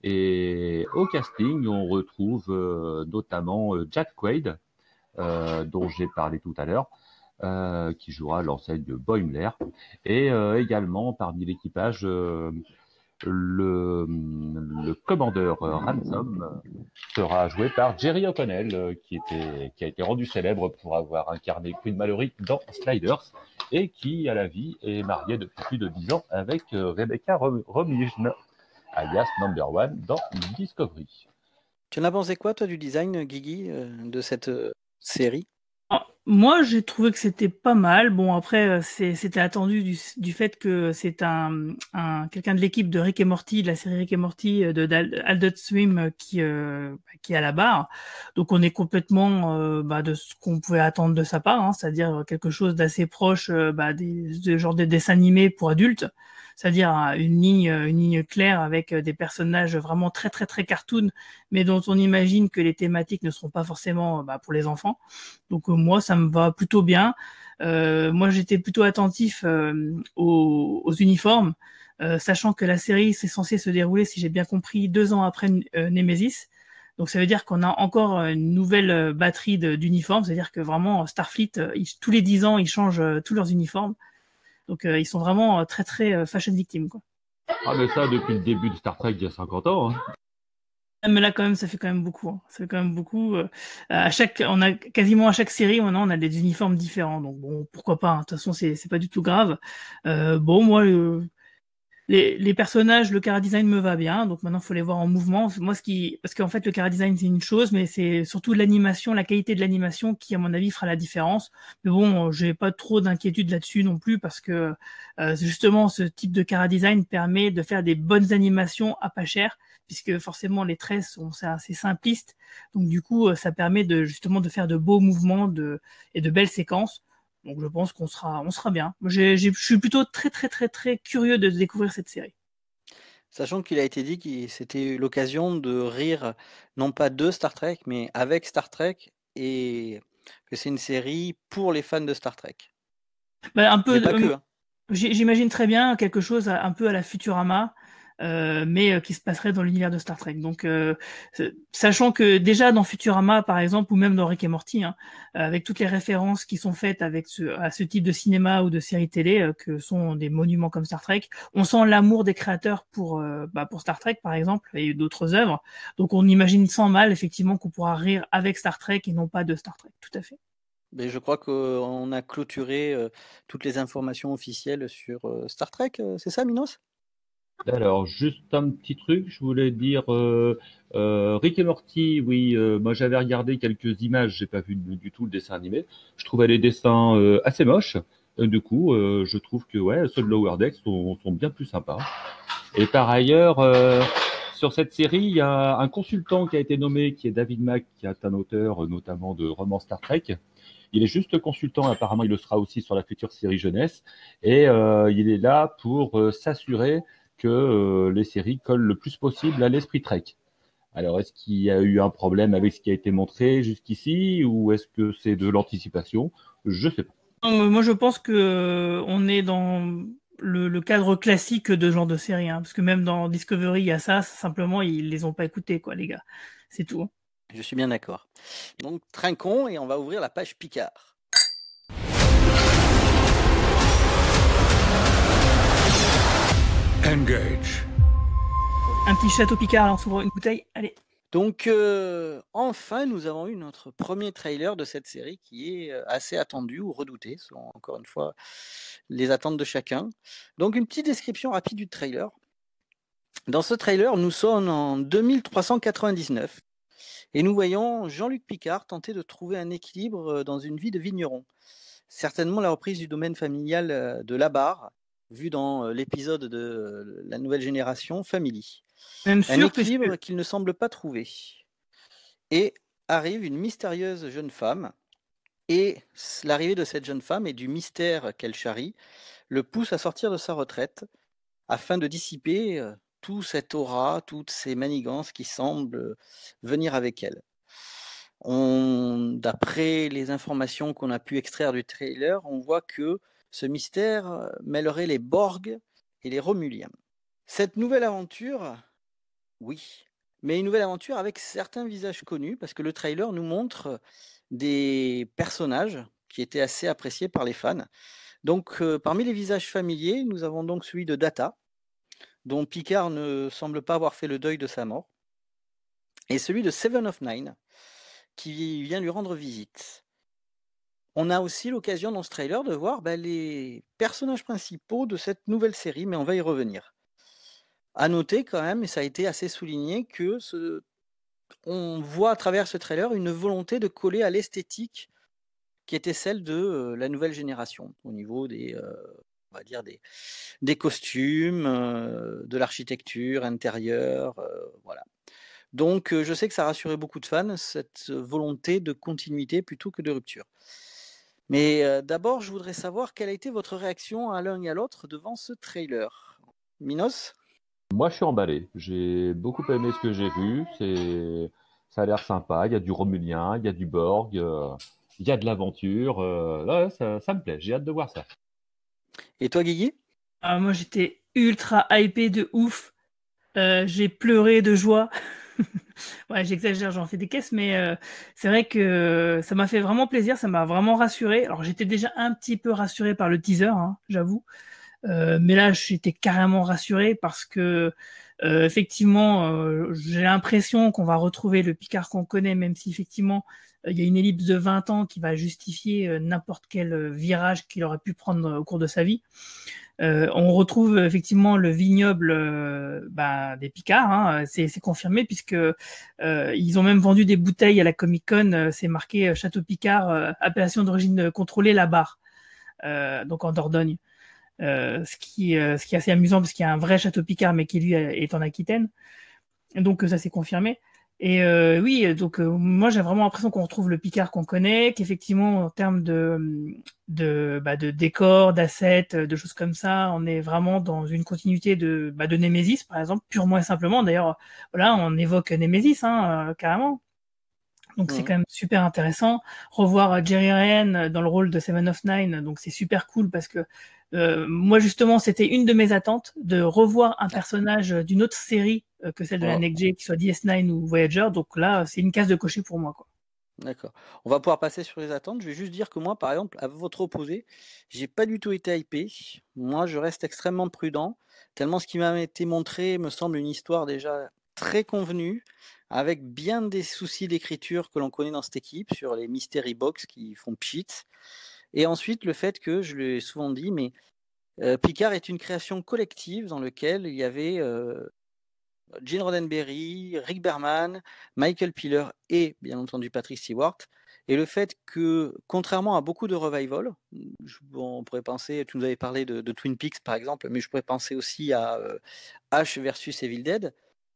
Et au casting, on retrouve notamment Jack Quaid, dont j'ai parlé tout à l'heure, euh, qui jouera l'enseigne de Boimler. Et euh, également parmi l'équipage, euh, le, le, commandeur Ransom sera joué par Jerry O'Connell, qui, était, qui a été rendu célèbre pour avoir incarné Queen Mallory dans Sliders et qui, à la vie, est marié depuis plus de 10 ans avec Rebecca Romijn, alias Number One dans Discovery. Tu en as pensé quoi, toi, du design, Guigui, de cette série ah, moi, j'ai trouvé que c'était pas mal. Bon, après, euh, c'était attendu du, fait que c'est un, un quelqu'un de l'équipe de Rick et Morty, de la série Rick et Morty euh, de, Swim euh, qui qui est à la barre. Donc, on est complètement bah, de ce qu'on pouvait attendre de sa part, hein, c'est-à-dire quelque chose d'assez proche bah, des, de genre des dessins animés pour adultes, c'est-à-dire hein, une ligne une ligne claire avec des personnages vraiment très très très cartoon, mais dont on imagine que les thématiques ne seront pas forcément bah, pour les enfants. Donc, moi, ça va plutôt bien. Euh, moi, j'étais plutôt attentif euh, aux, uniformes, euh, sachant que la série c'est censé se dérouler, si j'ai bien compris, deux ans après Nemesis. Donc ça veut dire qu'on a encore une nouvelle batterie d'uniformes, c'est-à-dire que vraiment Starfleet, tous les dix ans, ils changent tous leurs uniformes. Donc ils sont vraiment très très fashion victimes. Ah mais ça, depuis le début de Star Trek, il y a 50 ans. Hein mais là quand même, ça fait quand même beaucoup. Hein. Ça fait quand même beaucoup. Euh, à chaque, on a quasiment à chaque série, maintenant, on a des uniformes différents. Donc bon, pourquoi pas. Hein. De toute façon, c'est c'est pas du tout grave. Euh, bon, moi, les, les personnages, le cara design me va bien. Donc maintenant, il faut les voir en mouvement. Moi, ce qui, parce qu'en fait, le cara design c'est une chose, mais c'est surtout l'animation, la qualité de l'animation qui, à mon avis, fera la différence. Mais bon, j'ai pas trop d'inquiétude là-dessus non plus parce que euh, justement, ce type de cara design permet de faire des bonnes animations à pas cher puisque forcément les traits sont assez simplistes. Donc du coup, euh, ça permet de justement de faire de beaux mouvements et de belles séquences. Donc je pense qu'on sera, on sera bien. Je, suis plutôt très très très très curieux de découvrir cette série. Sachant qu'il a été dit que c'était l'occasion de rire, non pas de Star Trek, mais avec Star Trek, et que c'est une série pour les fans de Star Trek. Bah, un peu, hein. J'imagine très bien quelque chose euh, un peu à la Futurama, euh, mais euh, qui se passerait dans l'univers de Star Trek. Donc, euh, sachant que déjà dans Futurama, par exemple, ou même dans Rick et Morty, hein, avec toutes les références qui sont faites avec ce, à ce type de cinéma ou de série télé, que sont des monuments comme Star Trek, on sent l'amour des créateurs pour, bah, pour Star Trek, par exemple, et d'autres œuvres. Donc, on imagine sans mal, effectivement, qu'on pourra rire avec Star Trek et non pas de Star Trek. Tout à fait. Mais je crois qu'on a clôturé toutes les informations officielles sur Star Trek, c'est ça, Minos alors, juste un petit truc, je voulais dire euh, euh, Rick et Morty, oui, euh, moi j'avais regardé quelques images, j'ai pas vu du tout le dessin animé. Je trouvais les dessins assez moches. du coup, je trouve que ouais, ceux de Lower Decks sont bien plus sympas. Et par ailleurs, sur cette série, il y a un consultant qui a été nommé, qui est David Mack, qui est un auteur notamment de romans Star Trek. Il est juste consultant, apparemment il le sera aussi sur la future série jeunesse. Et il est là pour s'assurer que euh, les séries collent le plus possible à l'esprit Trek. Alors, est-ce qu'il y a eu un problème avec ce qui a été montré jusqu'ici ou est-ce que c'est de l'anticipation Je sais pas. moi, je pense que euh, on est dans le, cadre classique de genre de série, hein, parce que même dans Discovery, il y a ça. Simplement, ils les ont pas écoutés, quoi, les gars. C'est tout. Hein. Je suis bien d'accord. Donc, trinquons et on va ouvrir la page Picard. Un petit château Picard, en on une bouteille. Allez. Donc, euh, enfin, nous avons eu notre premier trailer de cette série qui est euh, assez attendu ou redouté, selon encore une fois les attentes de chacun. Donc, une petite description rapide du trailer. Dans ce trailer, nous sommes en 2399 et nous voyons Jean-Luc Picard tenter de trouver un équilibre euh, dans une vie de vigneron. Certainement la reprise du domaine familial de la barre, vu dans euh, l'épisode de euh, la nouvelle génération Family. un équilibre qu'il ne semble pas trouver. Et arrive une mystérieuse jeune femme, et l'arrivée de cette jeune femme et du mystère qu'elle charrie le pousse à sortir de sa retraite afin de dissiper euh, tout cet aura, toutes ces manigances qui semblent venir avec elle. D'après les informations qu'on a pu extraire du trailer, on voit que ce mystère mêlerait les Borg et les Romuliens. Cette nouvelle aventure, oui, mais une nouvelle aventure avec certains visages connus, parce que le trailer nous montre des personnages qui étaient assez appréciés par les fans. Donc, euh, parmi les visages familiers, nous avons donc celui de Data, dont Picard ne semble pas avoir fait le deuil de sa mort, et celui de Seven of Nine, qui vient lui rendre visite. On a aussi l'occasion dans ce trailer de voir bah, les personnages principaux de cette nouvelle série, mais on va y revenir. À noter quand même, et ça a été assez souligné, que on voit à travers ce trailer une volonté de coller à l'esthétique qui était celle de euh, la nouvelle génération au niveau des, euh, dire des, costumes, euh, de l'architecture intérieure, voilà. Donc je sais que ça rassurait beaucoup de fans cette volonté de continuité plutôt que de rupture. Mais euh, d'abord, je voudrais savoir quelle a été votre réaction à l'un et à l'autre devant ce trailer. Minos Moi, je suis emballé. J'ai beaucoup aimé ce que j'ai vu. C'est... Ça a l'air sympa. Il y a du Romulien, il y a du Borg, euh, il y a de l'aventure. Euh, ça, ça, me plaît. J'ai hâte de voir ça. Et toi, Guigui ah, Moi, j'étais ultra hypé de ouf. j'ai pleuré de joie. (laughs) (laughs) ouais, j'exagère, j'en fais des caisses, mais euh, c'est vrai que euh, ça m'a fait vraiment plaisir, ça m'a vraiment rassuré. Alors j'étais déjà un petit peu rassuré par le teaser, hein, j'avoue, euh, mais là j'étais carrément rassuré parce que effectivement, j'ai l'impression qu'on va retrouver le Picard qu'on connaît, même si effectivement il y a une ellipse de 20 ans qui va justifier n'importe quel virage qu'il aurait pu prendre au cours de sa vie. Euh, on retrouve effectivement le vignoble euh, bah, des Picards, hein, euh, c'est confirmé puisque ils ont même vendu des bouteilles à la Comic Con, c'est marqué Château Picard, appellation d'origine contrôlée, la barre, donc en Dordogne. ce, qui, ce qui est assez amusant parce qu'il y a un vrai Château Picard mais qui lui est en Aquitaine. Donc ça c'est confirmé. Et euh, oui, donc euh, moi j'ai vraiment l'impression qu'on retrouve le Picard qu'on connaît, qu'effectivement en termes de de, bah, de décor, d'assets, de choses comme ça, on est vraiment dans une continuité de bah, de Némésis par exemple, purement et simplement. D'ailleurs, voilà, on évoque Némésis hein, euh, carrément. Donc c'est quand même super intéressant. Revoir euh, Jerry Ryan euh, dans le rôle de Seven of Nine, donc c'est super cool parce que euh, moi justement c'était une de mes attentes de revoir un ah. personnage d'une autre série que celle de la Next J, qui soit DS9 ou Voyager. Donc là c'est une case de cocher pour moi. D'accord. On va pouvoir passer sur les attentes. Je vais juste dire que moi, par exemple, à votre opposé, j'ai pas du tout été hypé. Moi, je reste extrêmement prudent, tellement ce qui m'a été montré me semble une histoire déjà très convenue, avec bien des soucis d'écriture que l'on connaît dans cette équipe sur les mystery box qui font pchit. Et ensuite, le fait que, je l'ai souvent dit, mais euh, Picard est une création collective dans laquelle il y avait euh, Gene Roddenberry, Rick Berman, Michael Piller et bien entendu Patrick Stewart. Et le fait que, contrairement à beaucoup de revivals, on pourrait penser, tu nous avais parlé de, Twin Peaks par exemple, mais je pourrais penser aussi à euh, Ash H versus Evil Dead,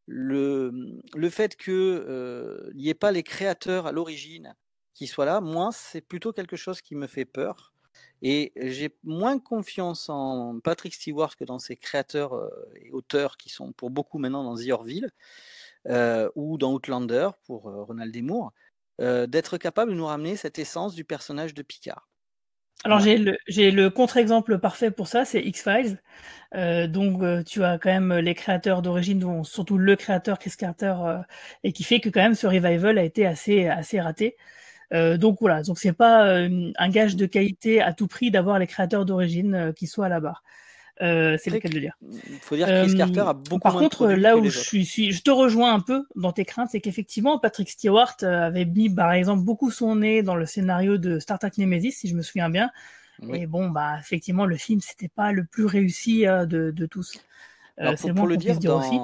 Mmh, le, fait qu'il euh, n'y ait pas les créateurs à l'origine qui soient là, moi, c'est plutôt quelque chose qui me fait peur. Et j'ai moins confiance en Patrick Stewart que dans ses créateurs euh, et auteurs qui sont pour beaucoup maintenant dans The Orville euh, ou dans Outlander pour Ronald Emour, d'être capable de nous ramener cette essence du personnage de Picard. Alors j'ai le, contre-exemple parfait pour ça, c'est X-Files. Euh, donc euh, tu as quand même les créateurs d'origine, surtout le créateur Chris Carter, euh, et qui fait que quand même ce revival a été assez assez raté. Euh, donc voilà, donc c'est pas un gage de qualité à tout prix d'avoir les créateurs d'origine qui soient là la barre. Euh, c'est le cas de le dire. Il faut dire que Chris euh, Carter a beaucoup Par contre, là où je suis, je te rejoins un peu dans tes craintes, c'est qu'effectivement, Patrick Stewart euh, avait mis, par exemple, beaucoup son nez dans le scénario de Star Trek Nemesis, si je me souviens bien. Mais bon, bah, effectivement, le film, c'était pas le plus réussi de, tous. c'est bon le dire, aussi.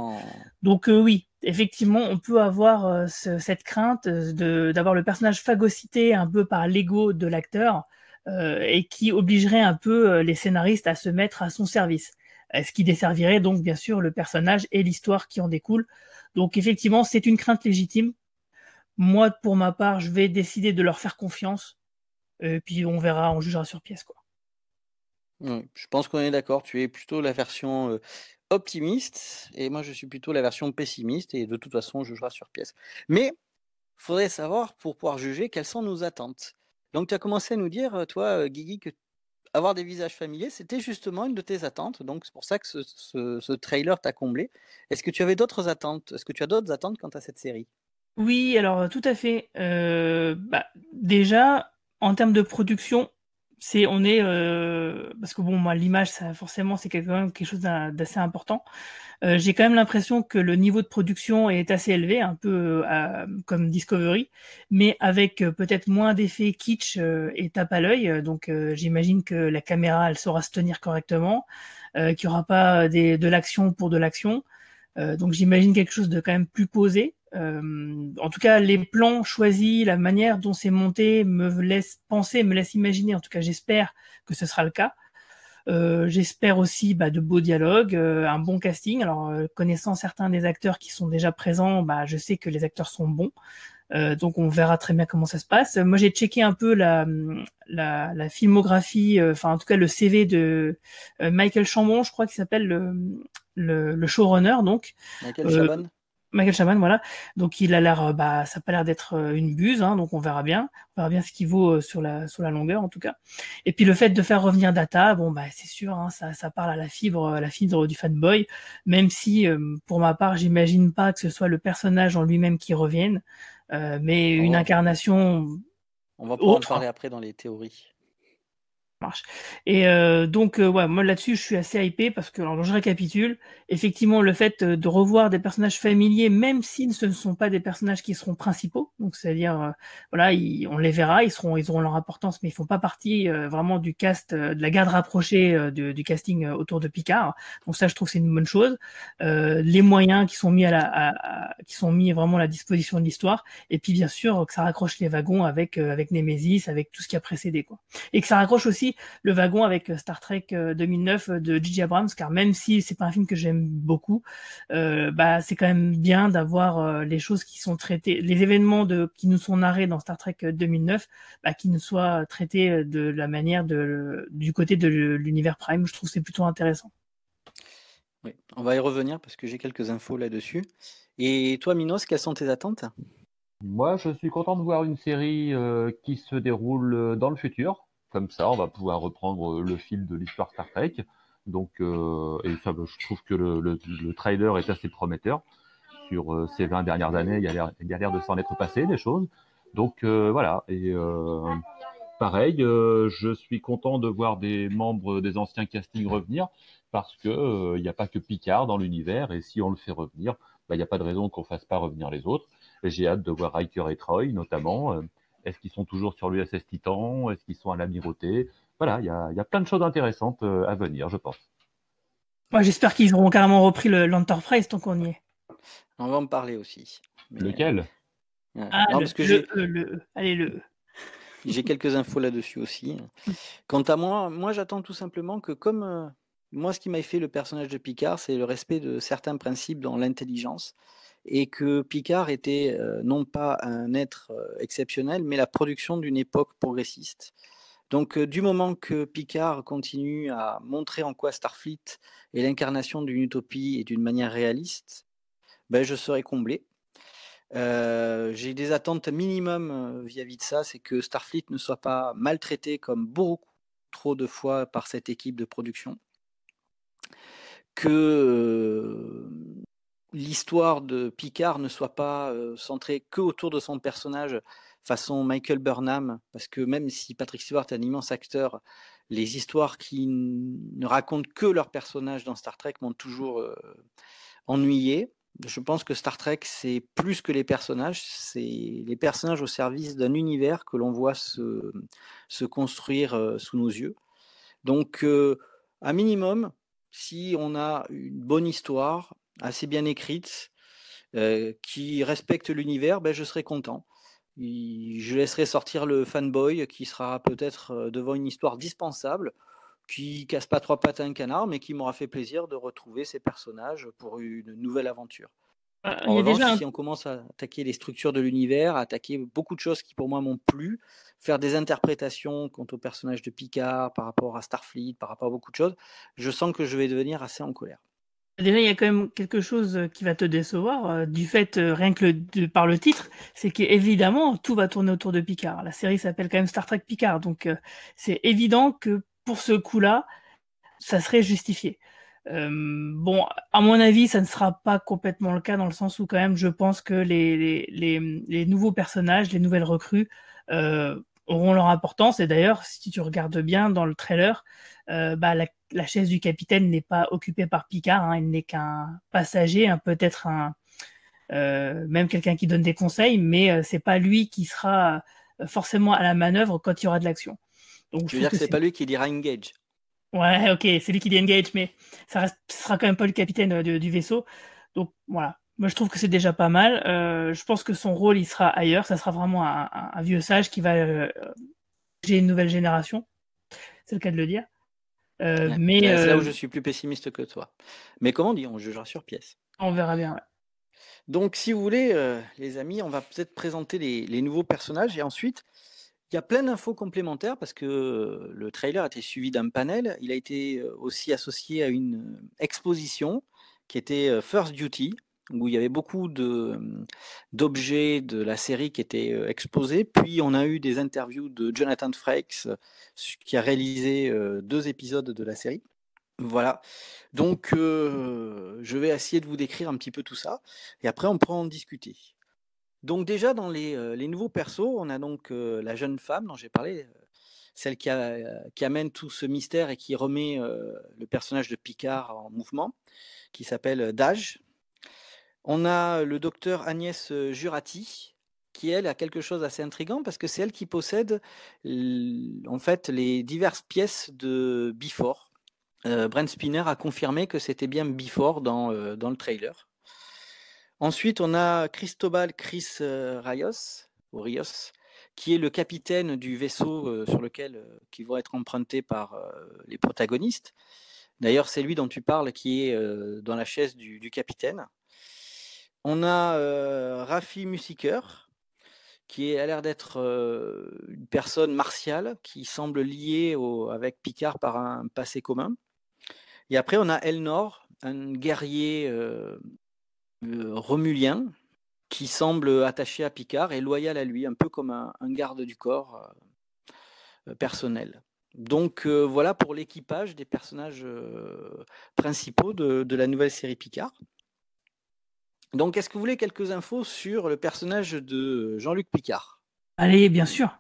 Donc oui, effectivement, on peut avoir cette crainte d'avoir le personnage phagocyté un peu par l'ego de l'acteur euh, et qui obligerait un peu euh, les scénaristes à se mettre à son service, euh, ce qui desservirait donc bien sûr le personnage et l'histoire qui en découle. Donc effectivement, c'est une crainte légitime. Moi, pour ma part, je vais décider de leur faire confiance, et puis on verra, on jugera sur pièce. Quoi. je pense qu'on est d'accord, tu es plutôt la version optimiste, et moi je suis plutôt la version pessimiste, et de toute façon on jugera sur pièce. Mais faudrait savoir, pour pouvoir juger, quelles sont nos attentes. Donc, tu as commencé à nous dire, euh, toi, euh, Guigui, que avoir des visages familiers, c'était justement une de tes attentes. Donc, c'est pour ça que ce, trailer t'a comblé. Est-ce que tu avais d'autres attentes Est-ce que tu as d'autres attentes quant à cette série Oui, alors euh, tout à fait. Bah, déjà, en termes de production, c'est on est euh, parce que bon moi l'image ça forcément c'est quand même quelque chose d'assez important. Euh, j'ai quand même l'impression que le niveau de production est assez élevé, un peu euh, comme Discovery, mais avec peut-être moins d'effets kitsch et tape à l'œil. Donc j'imagine que la caméra elle saura se tenir correctement, qu'il n'y aura pas des, de l'action pour de l'action. donc j'imagine quelque chose de quand même plus posé. Euh, en tout cas, les plans choisis, la manière dont c'est monté me laisse penser, me laisse imaginer. En tout cas, j'espère que ce sera le cas. Euh, j'espère aussi bah, de beaux dialogues, euh, un bon casting. Alors, euh, connaissant certains des acteurs qui sont déjà présents, bah, je sais que les acteurs sont bons. Euh, donc, on verra très bien comment ça se passe. Moi, j'ai checké un peu la, la, la filmographie, enfin, en tout cas, le CV de Michael Chambon, je crois qu'il s'appelle le, le, le, showrunner. Donc, Michael Chambon Michael Chaman, voilà. Donc il a l'air, euh, bah, ça n'a pas l'air d'être euh, une buse, hein, donc on verra bien, on verra bien ce qu'il vaut euh, sur la sur la longueur en tout cas. Et puis le fait de faire revenir Data, bon bah c'est sûr, hein, ça, ça parle à la fibre, à la fibre du fanboy, même si pour ma part j'imagine pas que ce soit le personnage en lui-même qui revienne, mais une incarnation. On va pouvoir en parler après dans les théories marche. Et euh, donc, euh, ouais, moi là-dessus, je suis assez hypé parce que, alors, je récapitule, effectivement, le fait euh, de revoir des personnages familiers, même si ce ne sont pas des personnages qui seront principaux, donc c'est-à-dire, voilà, on les verra, ils seront, ils auront leur importance, mais ils font pas partie vraiment du cast, de la garde rapprochée du casting autour de Picard. Donc ça, je trouve c'est une bonne chose. les moyens qui sont mis à la, qui sont mis vraiment à la disposition de l'histoire, et puis bien sûr que ça raccroche les wagons avec avec Nemesis, avec tout ce qui a précédé, quoi, et que ça raccroche aussi le wagon avec euh, Star Trek 2009 euh, euh, de J.J. Abrams, car même si c'est pas un film que j'aime beaucoup, bah c'est quand même bien d'avoir les choses qui sont traitées, les événements qui nous sont narrés dans Star Trek 2009, bah, qui nous soient traités de la manière de du côté de l'univers Prime. Je trouve c'est plutôt intéressant. on va y revenir parce que j'ai quelques infos là-dessus. Et toi, Minos, quelles sont tes attentes moi, je suis content de voir une série qui se déroule dans le futur, comme ça, on va pouvoir reprendre euh, le fil de l'histoire Star Trek. Donc, euh, et ça, je trouve que le, trailer est assez prometteur. Sur euh, ces 20 dernières années, il y a l'air de s'en être passé des choses. Donc voilà. Et pareil, je suis content de voir des membres des anciens castings revenir parce que il n'y a pas que Picard dans l'univers et si on le fait revenir, bah, il n'y a pas de raison qu'on fasse pas revenir les autres. J'ai hâte de voir Riker et Troy notamment. Est-ce qu'ils sont toujours sur l'USS Titan Est-ce qu'ils sont à l'amirauté Voilà, il y a, plein de choses intéressantes euh, à venir, je pense. Moi, j'espère qu'ils auront carrément repris l'Enterprise tant qu'on y est. On va en parler aussi. Lequel ah, euh, le, Allez, le. J'ai quelques infos là-dessus aussi. Quant à moi, moi j'attends tout simplement que comme euh, moi ce qui m'a fait le personnage de Picard, c'est le respect de certains principes dans l'intelligence et que Picard était euh, non pas un être euh, exceptionnel, mais la production d'une époque progressiste. Donc, euh, du moment que Picard continue à montrer en quoi Starfleet est l'incarnation d'une utopie et d'une manière réaliste, ben, je serai comblé. j'ai des attentes minimum vis-à-vis de ça, c'est que Starfleet ne soit pas maltraité comme beaucoup trop de fois par cette équipe de production, que l'histoire de Picard ne soit pas euh, centrée que autour de son personnage façon Michael Burnham, parce que même si Patrick Stewart est un immense acteur, les histoires qui ne racontent que leur personnage dans Star Trek m'ont toujours euh, ennuyé. Je pense que Star Trek, c'est plus que les personnages, c'est les personnages au service d'un univers que l'on voit se, construire euh, sous nos yeux. Donc, à minimum, si on a une bonne histoire, assez bien écrite, euh, qui respecte l'univers, ben, je serai content. je laisserai sortir le fanboy qui sera peut-être euh, devant une histoire dispensable, qui casse pas trois pattes à un canard, mais qui m'aura fait plaisir de retrouver ces personnages pour une nouvelle aventure. Ah, en si on commence à attaquer les structures de l'univers, à attaquer beaucoup de choses qui pour moi m'ont plu, faire des interprétations quant au personnage de Picard par rapport à Starfleet, par rapport à beaucoup de choses, je sens que je vais devenir assez en colère. Déjà, il y a quand même quelque chose euh, qui va te décevoir, euh, du fait, euh, rien que par le titre, c'est qu'évidemment, tout va tourner autour de Picard. La série s'appelle quand même Star Trek Picard, donc c'est évident que pour ce coup-là, ça serait justifié. bon, à mon avis, ça ne sera pas complètement le cas dans le sens où quand même, je pense que les, les, les nouveaux personnages, les nouvelles recrues auront leur importance. Et d'ailleurs, si tu regardes bien dans le trailer, euh, bah, la, chaise du capitaine n'est pas occupée par Picard, il hein. n'est qu'un passager, hein, peut-être un, euh, même quelqu'un qui donne des conseils, mais euh, c'est pas lui qui sera forcément à la manœuvre quand il y aura de l'action. Donc, je veux dire que c'est pas lui qui dira engage. Ouais, ok, c'est lui qui dit engage, mais ça, reste, sera quand même pas le capitaine du vaisseau. Donc voilà, moi, je trouve que c'est déjà pas mal. Euh, je pense que son rôle, il sera ailleurs. Ça sera vraiment un, vieux sage qui va euh, juger une nouvelle génération. C'est le cas de le dire. Euh, mais c'est là où je suis plus pessimiste que toi. Mais comment dire, On jugera sur pièce. On verra bien. Donc, si vous voulez, les amis, on va peut-être présenter les, nouveaux personnages et ensuite. Il y a plein d'infos complémentaires parce que le trailer a été suivi d'un panel. Il a été aussi associé à une exposition qui était First Duty, où il y avait beaucoup mmh, d'objets de, la série qui étaient exposés. Puis on a eu des interviews de Jonathan Frakes, qui a réalisé deux épisodes de la série. Voilà. Donc je vais essayer de vous décrire un petit peu tout ça, et après on pourra en discuter. Donc déjà dans les, nouveaux persos, on a donc la jeune femme dont j'ai parlé, celle qui, amène tout ce mystère et qui remet le personnage de Picard en mouvement, qui s'appelle Dage. On a euh, le docteur Agnès euh, Jurati, qui elle a quelque chose d'assez intrigant parce que c'est elle qui possède en fait les diverses pièces de Bifor. Euh, Brent Spinner a confirmé que c'était bien Bifor dans, dans, le trailer. Ensuite, on a Cristobal Chris Rios, qui est le capitaine du vaisseau sur lequel qui va être emprunté par les protagonistes. D'ailleurs, c'est lui dont tu parles qui est dans la chaise du capitaine. On a euh, Rafi Musiker, qui a l'air d'être euh, une personne martiale, qui semble liée avec Picard par un passé commun. Et après, on a Elnor, un guerrier euh, remulien romulien, qui semble attaché à Picard et loyal à lui, un peu comme un, garde du corps personnel. Donc voilà pour l'équipage des personnages principaux de la nouvelle série Picard. Donc, est-ce que vous voulez quelques infos sur le personnage de Jean-Luc Picard Allez, bien sûr.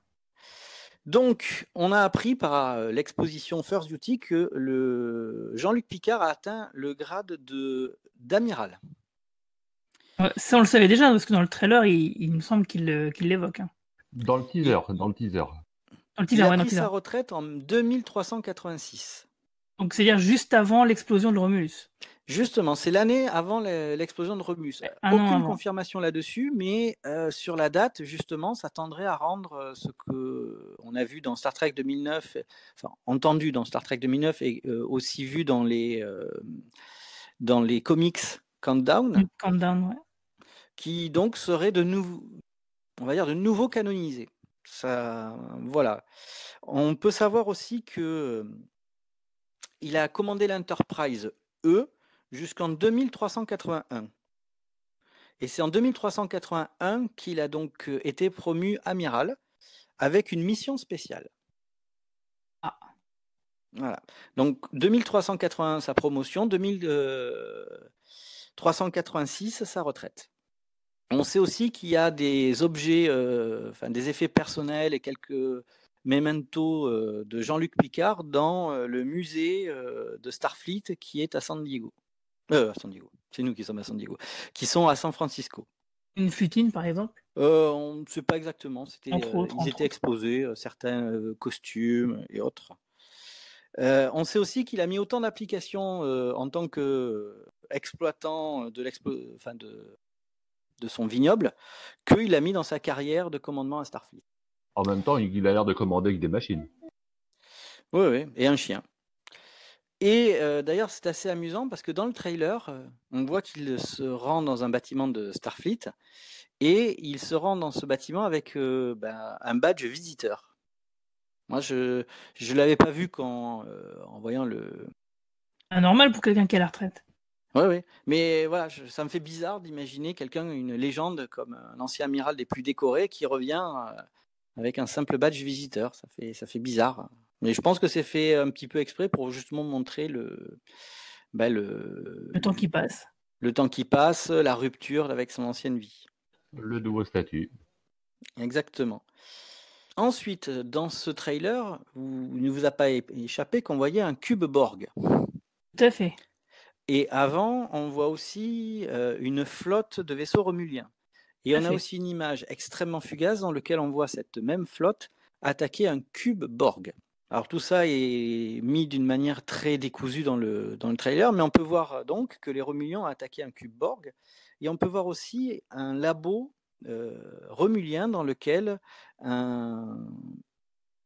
Donc, on a appris par euh, l'exposition First Duty que le Jean-Luc Picard a atteint le grade de d'amiral. Euh, ça, on le savait déjà, parce que dans le trailer, il, me semble qu'il euh, l'évoque. Hein. Dans le teaser, dans le teaser. il a pris sa retraite en 2386. Donc, c'est-à-dire juste avant l'explosion de Romulus. Justement, c'est l'année avant l'explosion de Romulus. Euh, Aucune confirmation là-dessus, mais euh, sur la date, justement, ça tendrait à rendre euh, ce que on a vu dans Star Trek 2009, enfin entendu dans Star Trek 2009 et aussi vu dans les dans les comics Countdown. Mm, Countdown, ouais. Qui donc serait de nouveau, on va dire de nouveau canonisé. Ça, voilà. On peut savoir aussi que il a commandé l'Enterprise E jusqu'en 2381. Et c'est en 2381 qu'il a donc euh, été promu amiral avec une mission spéciale. Ah. Voilà. Donc 2381 sa promotion, 2386 euh, sa retraite. On sait aussi qu'il y a des objets, euh, enfin des effets personnels et quelques Memento euh, de Jean-Luc Picard dans euh, le musée euh, de Starfleet qui est à San Diego. C'est nous qui sommes à San Diego. Qui sont à San Francisco. Une futine, par exemple On ne sait pas exactement. C'était, ils étaient exposés, certains costumes et autres. on sait aussi qu'il a mis autant d'applications en tant qu'exploitant de, l'expo, enfin de, de son vignoble il a mis dans sa carrière de commandement à Starfleet. En même temps, il a l'air de commander avec des machines. Oui, oui, et un chien. Et euh, d'ailleurs, c'est assez amusant parce que dans le trailer, euh, on voit qu'il se rend dans un bâtiment de Starfleet et il se rend dans ce bâtiment avec euh, ben, un badge visiteur. Moi, je ne l'avais pas vu quand, en voyant le. Un normal pour quelqu'un qui est à la retraite. Oui, oui. Mais voilà, ça me fait bizarre d'imaginer quelqu'un, une légende comme un ancien amiral des plus décorés, qui revient avec un simple badge visiteur. Ça fait, ça fait bizarre. Mais je pense que c'est fait un petit peu exprès pour justement montrer le, bah, le, temps qui passe. Le temps qui passe, la rupture avec son ancienne vie. Le nouveau statut. Exactement. Ensuite, dans ce trailer, il ne vous a pas échappé qu'on voyait un cube Borg. Tout à fait. Et avant, on voit aussi euh, une flotte de vaisseaux romuliens. Et on a aussi une image extrêmement fugace dans laquelle on voit cette même flotte attaquer un cube Borg. Alors tout ça est mis d'une manière très décousue dans le, dans le trailer, mais on peut voir euh, donc que les Romulians ont attaqué un cube Borg, et on peut voir aussi un labo euh, Romulien dans lequel un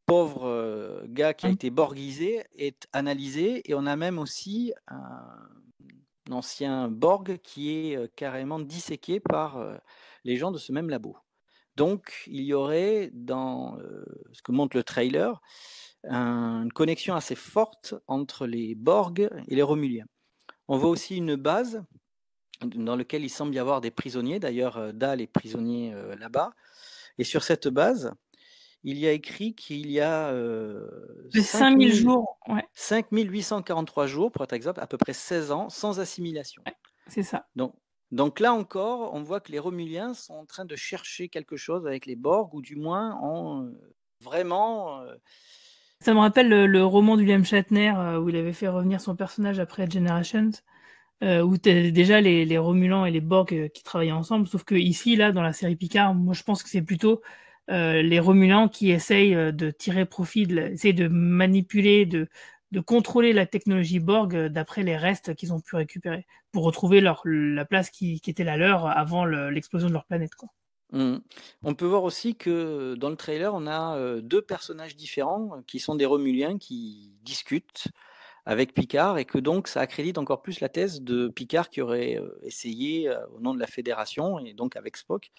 pauvre euh, gars qui a hum. été borgisé est analysé, et on a même aussi un, ancien Borg qui est euh, carrément disséqué par les gens de ce même labo. Donc, il y aurait, dans euh, ce que montre le trailer, une connexion assez forte entre les Borg et les Romuliens. On voit aussi une base dans laquelle il semble y avoir des prisonniers. D'ailleurs, euh, Dal est prisonnier euh, là-bas. Et sur cette base, il y a écrit qu'il y a 5 5000 jours, 5843 jours, pour être exact, à peu près 16 ans, sans assimilation. c'est ça. Donc, donc là encore, on voit que les Romuliens sont en train de chercher quelque chose avec les Borg, ou du moins en euh, vraiment. Euh, Ça me rappelle le, roman William Shatner euh, où il avait fait revenir son personnage après Generations, où déjà les, Romulans et les Borg qui travaillaient ensemble, sauf que ici, là, dans la série Picard, moi je pense que c'est plutôt les Romulans qui essayent de tirer profit, de, essayent de manipuler, de, de contrôler la technologie Borg euh, d'après les restes qu'ils ont pu récupérer pour retrouver la place qui, était la leur avant l'explosion de leur planète. Hmm. On peut voir aussi que euh, dans le trailer, on a euh, deux personnages différents qui sont des Romuliens qui discutent avec Picard et que donc ça accrédite encore plus la thèse de Picard qui aurait essayé au nom de la Fédération et donc avec Spock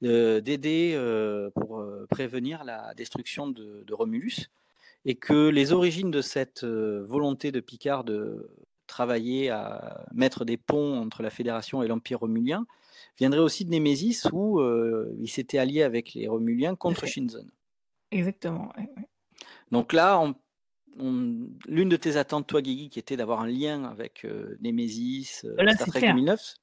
d'aider pour prévenir la destruction de Romulus et que les origines de cette euh, volonté de Picard de travailler à mettre des ponts entre la Fédération et l'Empire romulien viendraient aussi de Némésis où euh, il s'était allié avec les Romuliens contre Shinzon. Exactement. Donc là, l'une de tes attentes, toi, Guigui, qui était d'avoir un lien avec euh, Némésis, 2009,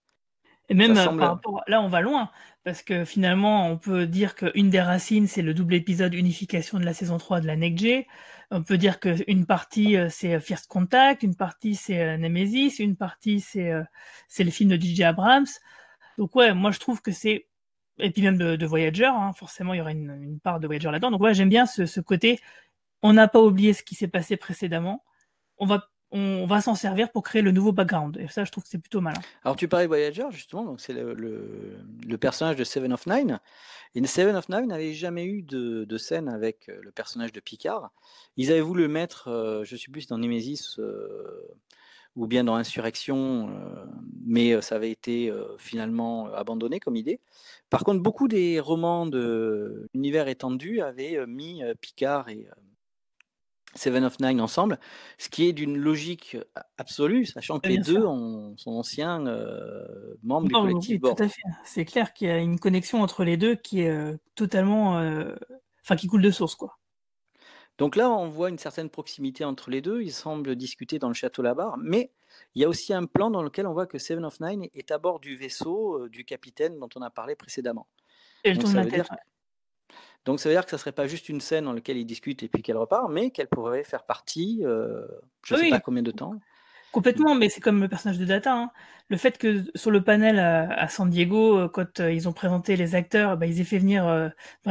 et même euh, là, on va loin, parce que finalement, on peut dire une des racines, c'est le double épisode unification de la saison 3 de la NECG. On peut dire qu'une partie, euh, c'est euh, First Contact, une partie, c'est Nemesis, une partie, c'est le film de DJ Abrams. Donc, ouais, moi, je trouve que c'est. Et puis même de, Voyager, hein, forcément, il y aurait une, part de Voyager là-dedans. Donc, ouais, j'aime bien ce, ce côté. On n'a pas oublié ce qui s'est passé précédemment. On va on va s'en servir pour créer le nouveau background. Et ça, je trouve que c'est plutôt malin. Alors, tu parlais de Voyager, justement, donc c'est le, personnage de Seven of Nine. Et Seven of Nine n'avait jamais eu de, scène avec euh, le personnage de Picard. Ils avaient voulu le mettre, euh, je ne sais plus, dans Nemesis euh, ou bien dans Insurrection, mais ça avait été finalement abandonné comme idée. Par contre, beaucoup des romans de l'univers étendu avaient mis Picard et Seven of Nine ensemble, ce qui est d'une logique absolue, sachant que les deux sont anciens euh, membres du collectif. C'est clair qu'il y a une connexion entre les deux qui est euh, totalement, euh, qui coule de source, Donc là, on voit une certaine proximité entre les deux. Ils semblent discuter dans le château là là-bas, mais il y a aussi un plan dans lequel on voit que Seven of Nine est à bord du vaisseau du capitaine dont on a parlé précédemment. Et le tourne donc ça veut dire que ça serait pas juste une scène dans laquelle ils discutent et puis qu'elle repart, mais qu'elle pourrait faire partie, euh, je ne sais pas combien de temps. Complètement, mais c'est comme le personnage de Data. Hein. Le fait que sur le panel à, San Diego, euh, quand euh, ils ont présenté les acteurs, bah, ils aient fait venir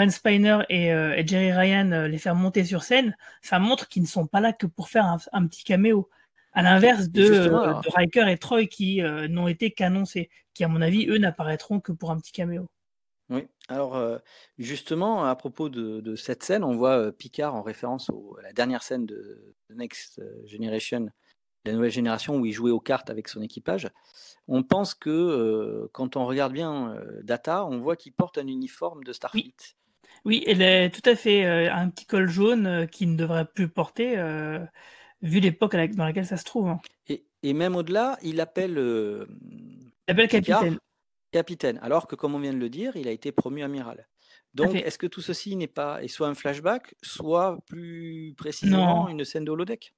Spiner et, Jerry Ryan les faire monter sur scène, ça montre qu'ils ne sont pas là que pour faire un, petit caméo. À l'inverse de, de, Riker et Troy qui n'ont été qu'annoncés, qui à mon avis, eux, n'apparaîtront que pour un petit caméo. Oui, alors justement, à propos de, cette scène, on voit Picard en référence à la dernière scène de Next Generation, la nouvelle génération, où il jouait aux cartes avec son équipage. On pense que quand on regarde bien Data, on voit qu'il porte un uniforme de Starfleet. Oui, elle est tout à fait un petit col jaune qui ne devrait plus porter vu l'époque dans laquelle ça se trouve. Hein. Et, même au-delà, il appelle Il appelle capitaine capitaine, alors que, comme on vient de le dire, il a été promu amiral. Donc, est-ce que tout ceci n'est pas et soit un flashback, soit plus précisément une scène de holodeck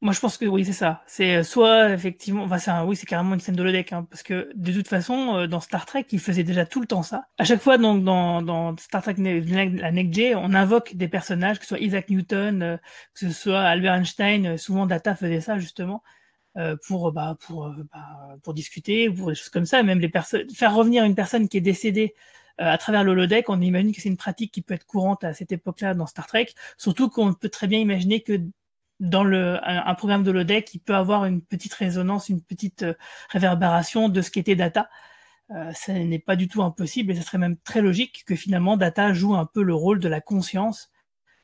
Moi, je pense que oui, c'est ça. C'est euh, soit effectivement, oui, c'est carrément une scène de holodeck, hein, parce que de toute façon, euh, dans Star Trek, il faisait déjà tout le temps ça. À chaque fois, donc dans, Star Trek la Next on invoque des personnages, que ce soit Isaac Newton, euh, que ce soit Albert Einstein. Souvent, Data faisait ça justement. Euh, pour euh, bah, pour euh, bah, pour discuter pour des choses comme ça. Même les personnes faire revenir une personne qui est décédée à travers l'holodeck, on imagine que c'est une pratique qui peut être courante à cette époque-là dans Star Trek. Surtout qu'on peut très bien imaginer que dans le, un, programme de l'holodeck, il peut avoir une petite résonance, une petite réverbération de ce qu'était Data. Ce n'est pas du tout impossible et ça serait même très logique que finalement Data joue un peu le rôle de la conscience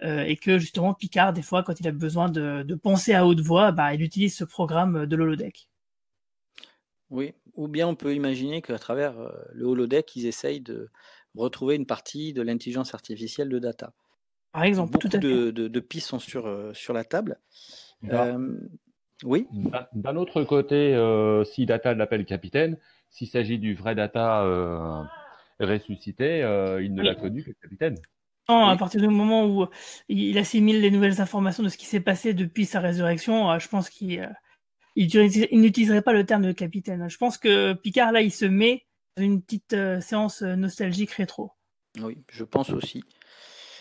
euh, et que justement Picard, des fois, quand il a besoin de, penser à haute voix, bah, il utilise ce programme de l'holodeck. Oui, ou bien on peut imaginer qu'à travers euh, le holodeck, ils essayent de retrouver une partie de l'intelligence artificielle de data. Par exemple, beaucoup tout à de, de, de, pistes sont sur, euh, la table. Bah. oui. Bah, d'un autre côté, si Data l'appelle capitaine, s'il s'agit du vrai Data ressuscité, il ne l'a connu que capitaine à partir du moment où euh, il assimile les nouvelles informations de ce qui s'est passé depuis sa résurrection, euh, je pense qu'il euh, n'utiliserait pas le terme de capitaine. Je pense que Picard, là, il se met dans une petite séance nostalgique rétro. Oui, je pense aussi.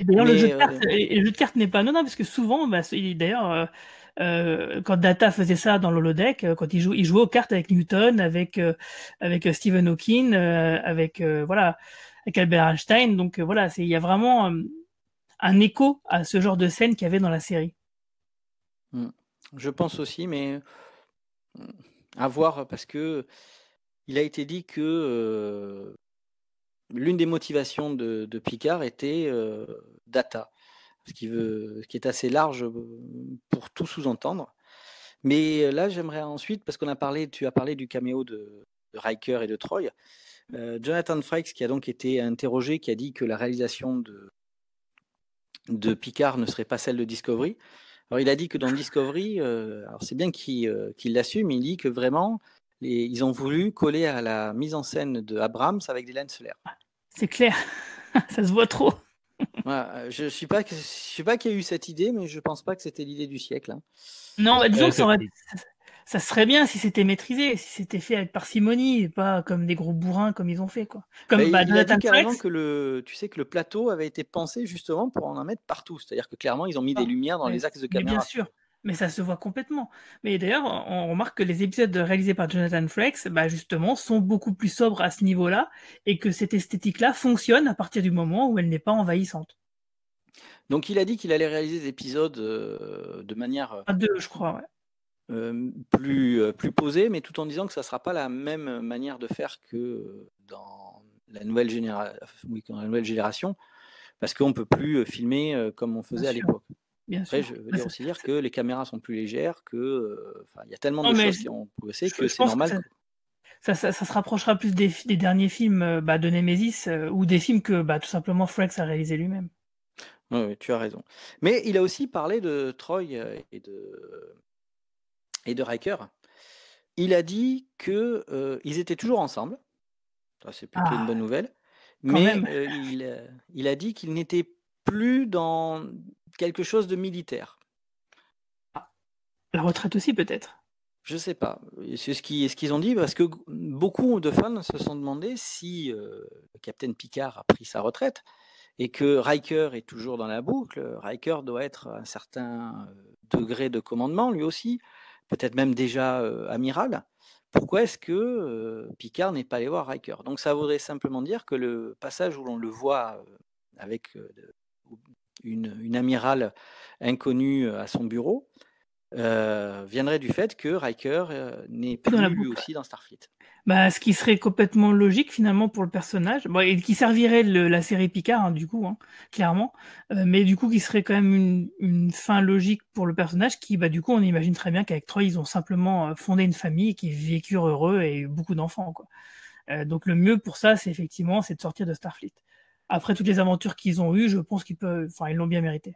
D'ailleurs, le, jeu de cartes n'est pas non parce que souvent, bah, d'ailleurs, quand Data faisait ça dans l'holodeck, quand il, il jouait aux cartes avec Newton, avec, avec Stephen Hawking, avec, voilà, avec Albert Einstein. Donc euh, voilà, il y a vraiment euh, un écho à ce genre de scène qu'il y avait dans la série. Hmm. Je pense aussi, mais hmm, à voir, parce que il a été dit que euh, l'une des motivations de, Picard était data, ce qui, est assez large pour tout sous-entendre. Mais là, j'aimerais ensuite, parce qu'on a parlé, tu as parlé du caméo de, de Riker et de Troy. Euh, Jonathan Frakes, qui a donc été interrogé, qui a dit que la réalisation de, de Picard ne serait pas celle de Discovery. Alors, il a dit que dans Discovery, euh, c'est bien euh, qu'il l'assume, il dit que vraiment, ils ont voulu coller à la mise en scène de Abrams avec des lens C'est clair, (laughs) ça se voit trop. je ne suis pas, je pas qu'il y a eu cette idée, mais je ne pense pas que c'était l'idée du siècle. Hein. Non, bah, disons que ça aurait, ça serait bien si c'était maîtrisé, si c'était fait avec parcimonie et pas comme des gros bourrins comme ils ont fait quoi. Comme bah, que le tu sais que le plateau avait été pensé justement pour en, mettre partout, c'est-à-dire que clairement ils ont mis des ah, lumières dans les axes de caméra. Bien sûr. Mais ça se voit complètement. Mais d'ailleurs, on remarque que les épisodes réalisés par Jonathan Frex bah, justement, sont beaucoup plus sobres à ce niveau-là, et que cette esthétique-là fonctionne à partir du moment où elle n'est pas envahissante. Donc il a dit qu'il allait réaliser des épisodes euh, de manière... À euh, deux, je crois, ouais. Euh, plus, euh, plus posé, mais tout en disant que ça ne sera pas la même manière de faire que dans la nouvelle, la nouvelle génération, parce qu'on ne peut plus euh, filmer comme on faisait à l'époque. Après, je veux dire aussi dire que les caméras sont plus légères, que il y a tellement de choses qui ont progressé que c'est normal. ça... se rapprochera plus des, derniers films bah, de Nemesis ou des films que bah, tout simplement Frex a réalisé lui-même. Oui, tu as raison. Mais il a aussi parlé de Troy et de et de Riker, il a dit qu'ils euh, étaient toujours ensemble. C'est plutôt une ah, bonne nouvelle. Mais euh, euh, il, a dit qu'il n'était plus dans quelque chose de militaire. Ah, la retraite aussi peut-être Je ne sais pas. C'est ce qu'ils ont dit parce que beaucoup de fans se sont demandé si euh, le capitaine Picard a pris sa retraite et que Riker est toujours dans la boucle. Riker doit être à un certain degré de commandement lui aussi peut-être même déjà euh, amiral, pourquoi est-ce que euh, Picard n'est pas allé voir Riker Donc ça voudrait simplement dire que le passage où l'on le voit euh, avec une, une amirale inconnue à son bureau, euh, viendrait du fait que Riker euh, n'est plus dans la lui aussi dans Starfleet. Bah, ce qui serait complètement logique finalement pour le personnage, et qui servirait le, la série Picard hein, du coup, hein, clairement, euh, mais du coup qui serait quand même une, fin logique pour le personnage qui, bah, du coup, on imagine très bien qu'avec Troy, ils ont simplement fondé une famille qui vécurent heureux et beaucoup d'enfants. Quoi. donc le mieux pour ça, c'est effectivement, c'est de sortir de Starfleet. Après toutes les aventures qu'ils ont eues, je pense qu'ils peuvent, enfin, ils l'ont bien mérité.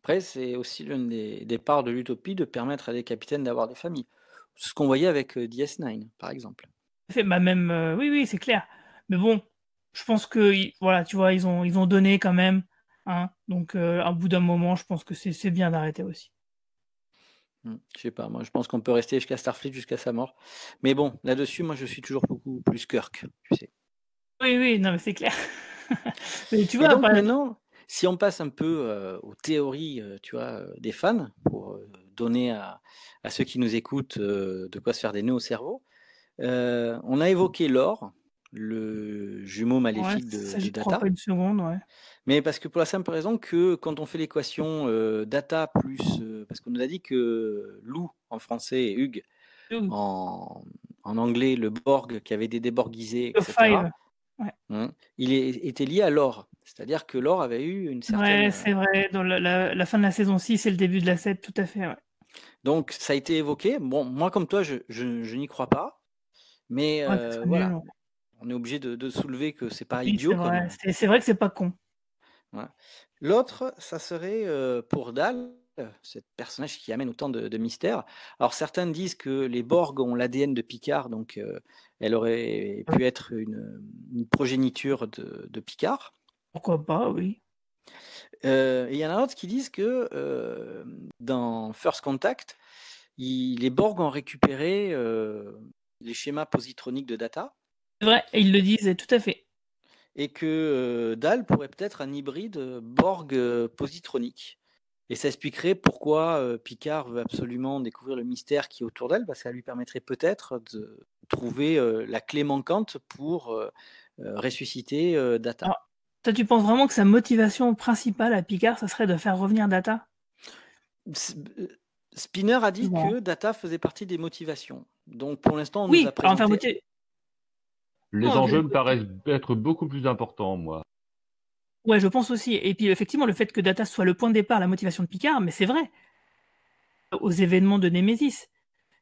Après, c'est aussi l'une des, parts de l'utopie de permettre à des capitaines d'avoir des familles. Ce qu'on voyait avec euh, DS9, par exemple. ma bah, même, euh, oui, oui, c'est clair. Mais bon, je pense que, voilà, tu vois, ils ont, ils ont donné quand même. Hein. donc, au euh, bout d'un moment, je pense que c'est bien d'arrêter aussi. Hmm, je sais pas, moi je pense qu'on peut rester jusqu'à Starfleet, jusqu'à sa mort. Mais bon, là-dessus, moi je suis toujours beaucoup plus Kirk, tu sais. Oui, oui, non, mais c'est clair. (laughs) mais tu vois, si on passe un peu aux théories tu vois, des fans, pour donner à, ceux qui nous écoutent de quoi se faire des nœuds au cerveau, on a évoqué l'or, le jumeau maléfique de, du data. Une seconde, Mais parce que pour la simple raison que quand on fait l'équation data plus. parce qu'on nous a dit que loup en français et Hugues en, anglais, le Borg qui avait des déborgisés, etc. il était lié à l'or. C'est-à-dire que l'or avait eu une certaine. Euh, c'est vrai, dans la, la, fin de la saison 6 et le début de la 7, tout à fait. Donc ça a été évoqué. Bon, moi comme toi, je, n'y crois pas. Mais euh, voilà, on est obligé de, soulever que c'est pas idiot. C'est vrai. que vrai. que c'est pas con. L'autre, ça serait euh, pour Dal, ce personnage qui amène autant de, mystères. Alors certains disent que les Borg ont l'ADN de Picard, donc elle aurait pu être une, progéniture de Picard. Pourquoi pas, oui. Euh, il y en a d'autres qui disent que euh, dans First Contact, les Borg ont récupéré euh, les schémas positroniques de data. C'est vrai, ils le disent tout à fait. Et que euh, DAL pourrait peut-être un hybride Borg positronique. Et ça expliquerait pourquoi Picard veut absolument découvrir le mystère qui est autour d'elle, parce que ça lui permettrait peut-être de trouver la clé manquante pour ressusciter Data. Toi, tu penses vraiment que sa motivation principale à Picard, ça serait de faire revenir Data euh, Spinner a dit que Data faisait partie des motivations. Donc pour l'instant, on oui, nous a enfin, Les enjeux me paraissent être beaucoup plus importants, moi. Ouais, je pense aussi. Et puis effectivement, le fait que Data soit le point de départ, la motivation de Picard, mais c'est vrai. Aux événements de Nemesis,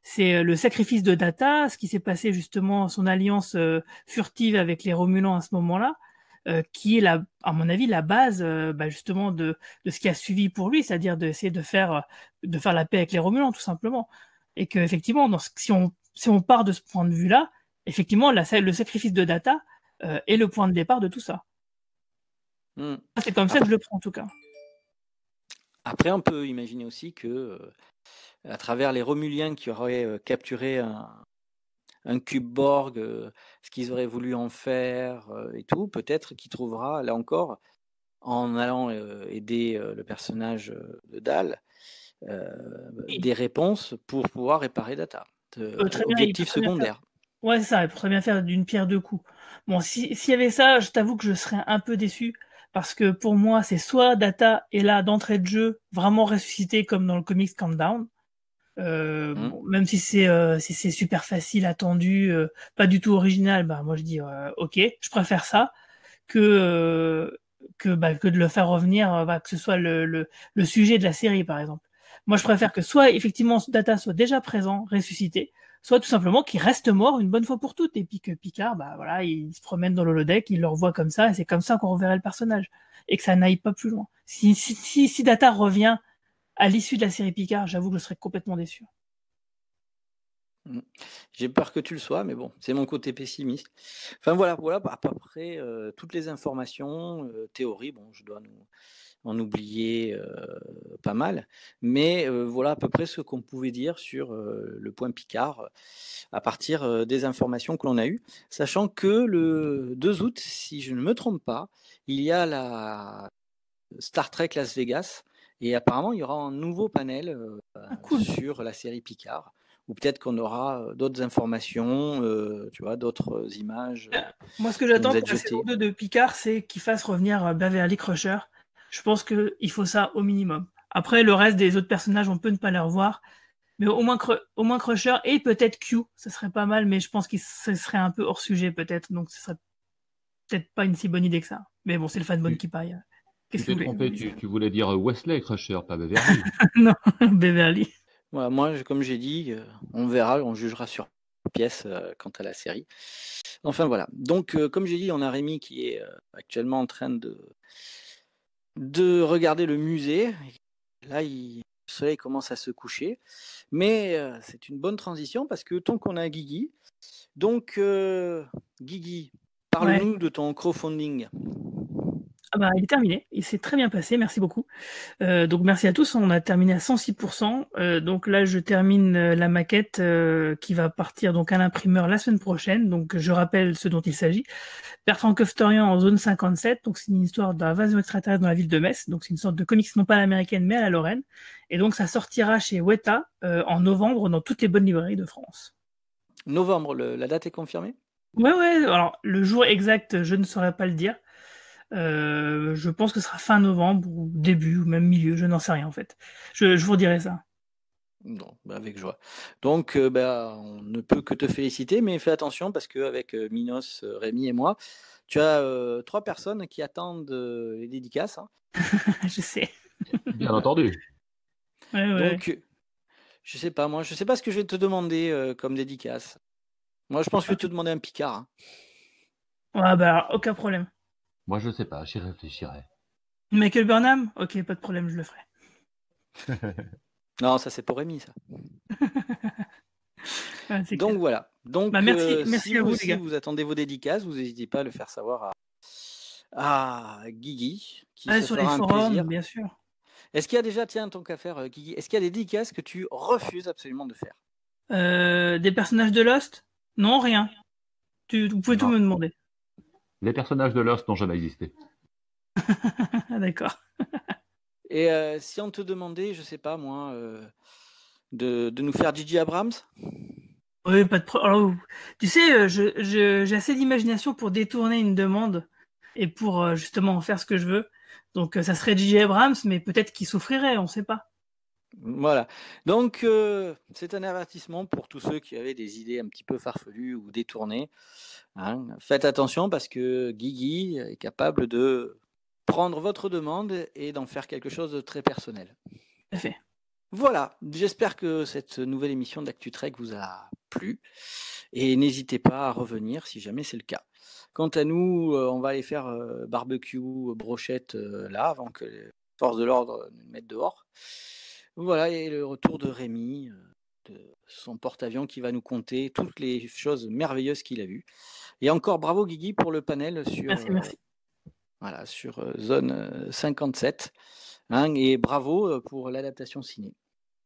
c'est euh, le sacrifice de Data, ce qui s'est passé justement, son alliance euh, furtive avec les Romulans à ce moment-là. Euh, qui est, la, à mon avis, la base euh, bah, justement de, ce qui a suivi pour lui, c'est-à-dire d'essayer de faire, euh, de faire la paix avec les Romulans, tout simplement. Et que effectivement, si, on, si on part de ce point de vue-là, effectivement, la, le sacrifice de Data est le point de départ de tout ça. Hmm. C'est comme ça que je le prends en tout cas. Après, on peut imaginer aussi que, à travers les Romuliens qui auraient capturé un, un cube Borg, euh, ce qu'ils auraient voulu en faire euh, et tout, peut-être qu'il trouvera, là encore, en allant euh, aider le personnage de Dal, des réponses pour pouvoir réparer Data. objectif secondaire. Ouais, c'est ça, il pourrait bien faire d'une pierre deux coups. Bon, s'il y avait ça, je t'avoue que je serais un peu déçu, parce que pour moi, c'est soit Data est là d'entrée de jeu, vraiment ressuscité comme dans le comics Countdown, euh, mmh. même euh, si c'est super facile, attendu, euh, pas du tout original, bah moi je dis ok, je préfère ça que bah, que de le faire revenir, bah, que ce soit le, sujet de la série par exemple. Moi je préfère que soit effectivement data soit déjà présent, ressuscité, soit tout simplement qu'il reste mort une bonne fois pour toutes et puis que Picard bah voilà il se promène dans l'holodeck, il le revoit comme ça et c'est comme ça qu'on reverrait le personnage et que ça n'aille pas plus loin. si si, si Data revient à l'issue de la série Picard, j'avoue que je serais complètement déçu. Mm. J'ai peur que tu le sois, mais bon, c'est mon côté pessimiste. Enfin voilà, voilà à peu près euh, toutes les informations, euh, théories, bon, je dois en oublier euh, pas mal, mais voilà à peu près ce qu'on pouvait dire sur le point Picard à partir des informations que l'on a eues, sachant que le 2 août, si je ne me trompe pas, il y a la Star Trek Las Vegas et apparemment, il y aura un nouveau panel euh, ah, sur la série Picard, ou peut-être qu'on aura euh, d'autres informations, euh, tu vois, d'autres images. (gasps) Moi, ce que j'attends de Picard, c'est qu'il fasse revenir Beverly Crusher. Je pense qu'il faut ça au minimum. Après, le reste des autres personnages, on peut ne pas les revoir. Mais au moins, au Crusher et peut-être Q, ce serait pas mal, mais je pense que ce serait un peu hors sujet peut-être, donc ce serait peut-être pas une si bonne idée que ça. Mais bon, c'est le fanbone qui paille. Hein tu t'es trompé, tu, voulais dire euh, Wesley Crusher, pas Beverly. (laughs) non, (laughs) Beverly. moi, comme j'ai dit, euh, on verra, on jugera sur pièce euh, quant à la série. Enfin voilà. Donc, comme j'ai dit, on a Rémi qui est actuellement en train de, de regarder le musée. Là, le soleil commence à se coucher. Mais c'est une bonne transition parce que tant qu'on a Guigui, donc Guigui, parle-nous de ton crowdfunding. Ah bah, il est terminé. Il s'est très bien passé. Merci beaucoup. Euh, donc, merci à tous. On a terminé à 106%. Euh, donc là, je termine euh, la maquette qui va partir donc à l'imprimeur la semaine prochaine. Donc, je rappelle ce dont il s'agit. Bertrand Coftorian en zone 57. Donc, c'est une histoire d'un vase extraterrestre dans la ville de Metz. Donc, c'est une sorte de comics non pas à l'américaine, mais à la Lorraine. Et donc, ça sortira chez Weta en novembre dans toutes les bonnes librairies de France. Novembre, la date est confirmée Ouais, ouais. Alors, le jour exact, je ne saurais pas le dire. Euh, je pense que ce sera fin novembre ou début ou même milieu, je n'en sais rien en fait. Je, vous dirai ça. Non, bah, avec joie. Donc, euh, bah, on ne peut que te féliciter, mais fais attention parce qu'avec euh, Minos, Rémi et moi, tu as trois personnes qui attendent les dédicaces. Hein. (laughs) je sais. Bien entendu. Donc, je sais pas, moi, je sais pas ce que je vais te demander comme dédicace. Moi, je pense que je vais te demander un Picard. Hein. Ah bah, aucun problème. Moi, je ne sais pas, j'y réfléchirai. Michael Burnham Ok, pas de problème, je le ferai. (laughs) non, ça c'est pour Rémi, ça. (laughs) Donc voilà. Donc, bah, euh, merci, si à vous, vous attendez vos dédicaces, vous n'hésitez pas à le faire savoir à, Guigui. Qui sur les forums, bien sûr. Est-ce qu'il y a déjà, tiens, tant qu'à faire, euh, Guigui, est-ce qu'il y a des dédicaces que tu refuses absolument de faire euh, Des personnages de Lost Non, rien. Tu, vous pouvez tout me demander les personnages de Lost n'ont jamais existé. (laughs) D'accord. Et euh, si on te demandait, je sais pas moi, euh, de, nous faire Gigi Abrams Oui, pas de problème. Tu sais, euh, j'ai assez d'imagination pour détourner une demande et pour justement faire ce que je veux. Donc ça serait Gigi Abrams, mais peut-être qu'il souffrirait, on ne sait pas. Voilà. Donc, euh, c'est un avertissement pour tous ceux qui avaient des idées un petit peu farfelues ou détournées. Hein. Faites attention parce que Guigui est capable de prendre votre demande et d'en faire quelque chose de très personnel. Voilà, j'espère que cette nouvelle émission d'Actu vous a plu et n'hésitez pas à revenir si jamais c'est le cas. Quant à nous, euh, on va aller faire euh, barbecue, brochette là avant que les forces de l'ordre nous mettent dehors. Voilà, et le retour de Rémi, euh, de son porte-avions qui va nous conter toutes les choses merveilleuses qu'il a vues. Et encore bravo Guigui pour le panel sur, euh, voilà, sur euh, Zone 57. Hein, et bravo pour l'adaptation ciné.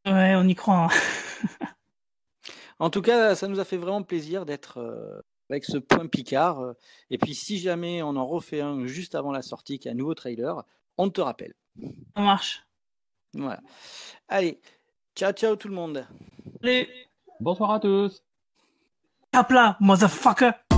Ouais, on y croit. Hein. (laughs) en tout cas, ça nous a fait vraiment plaisir d'être avec ce point Picard. Et puis, si jamais on en refait un juste avant la sortie, qu'un nouveau trailer, on te rappelle. Ça marche. Voilà. Allez, ciao, ciao tout le monde. Allez. Bonsoir à tous. Hop là, motherfucker.